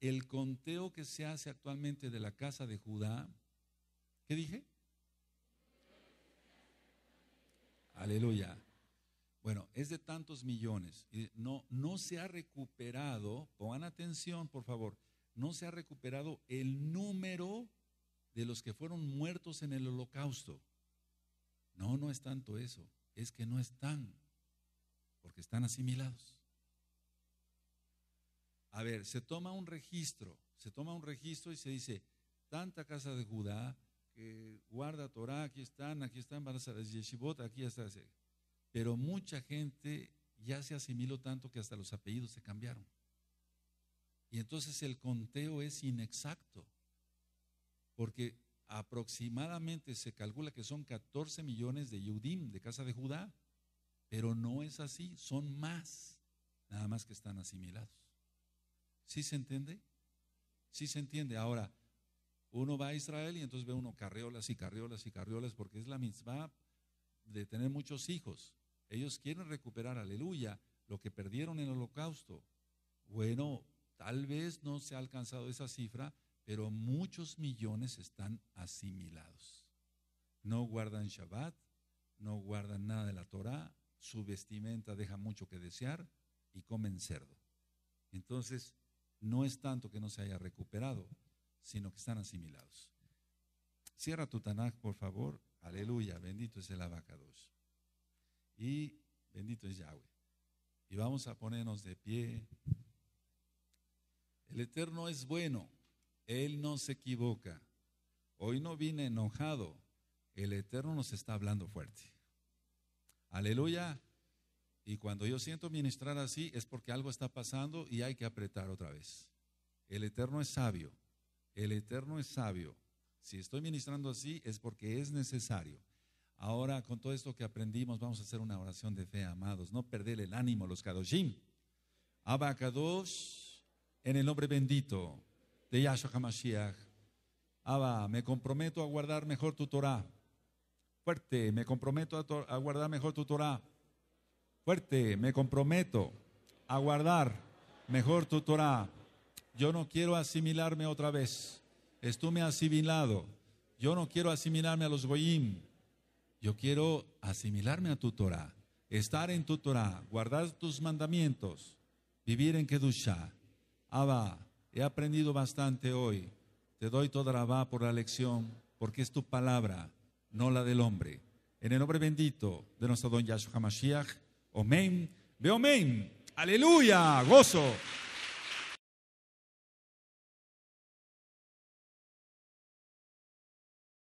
el conteo que se hace actualmente de la casa de Judá, ¿qué dije? Aleluya. Bueno, es de tantos millones. Y no, no se ha recuperado, pongan atención por favor, no se ha recuperado el número de los que fueron muertos en el holocausto. No, no es tanto eso, es que no están, porque están asimilados. A ver, se toma un registro, se toma un registro y se dice, tanta casa de Judá, que guarda Torah, aquí están, aquí están, van a Yeshibot aquí está. Pero mucha gente ya se asimiló tanto que hasta los apellidos se cambiaron. Y entonces el conteo es inexacto porque aproximadamente se calcula que son 14 millones de Yudim, de casa de Judá, pero no es así, son más, nada más que están asimilados. ¿Sí se entiende? Sí se entiende. Ahora, uno va a Israel y entonces ve uno carriolas y carriolas y carriolas porque es la misma de tener muchos hijos. Ellos quieren recuperar, aleluya, lo que perdieron en el holocausto. Bueno, tal vez no se ha alcanzado esa cifra, pero muchos millones están asimilados. No guardan Shabbat, no guardan nada de la Torah, su vestimenta deja mucho que desear y comen cerdo. Entonces, no es tanto que no se haya recuperado, sino que están asimilados. Cierra tu Tanaj, por favor. Aleluya, bendito es el abacados. Y bendito es Yahweh. Y vamos a ponernos de pie. El Eterno es bueno él no se equivoca. Hoy no vine enojado. El Eterno nos está hablando fuerte. Aleluya. Y cuando yo siento ministrar así es porque algo está pasando y hay que apretar otra vez. El Eterno es sabio. El Eterno es sabio. Si estoy ministrando así es porque es necesario. Ahora, con todo esto que aprendimos, vamos a hacer una oración de fe, amados. No perder el ánimo, los Kadoshim. 2 en el nombre bendito de Yahshua HaMashiach. Abba, me comprometo a guardar mejor tu Torah. Fuerte, me comprometo a, guardar mejor tu Torah. Fuerte, me comprometo a guardar mejor tu Torah. Yo no quiero asimilarme otra vez. Estuve asimilado. Yo no quiero asimilarme a los goyim. Yo quiero asimilarme a tu Torah, estar en tu Torah, guardar tus mandamientos, vivir en Kedusha Abba, He aprendido bastante hoy. Te doy toda la va por la lección, porque es tu palabra, no la del hombre. En el nombre bendito de nuestro don Yahshua Mashiach. Amén. ve amén. Aleluya. Gozo.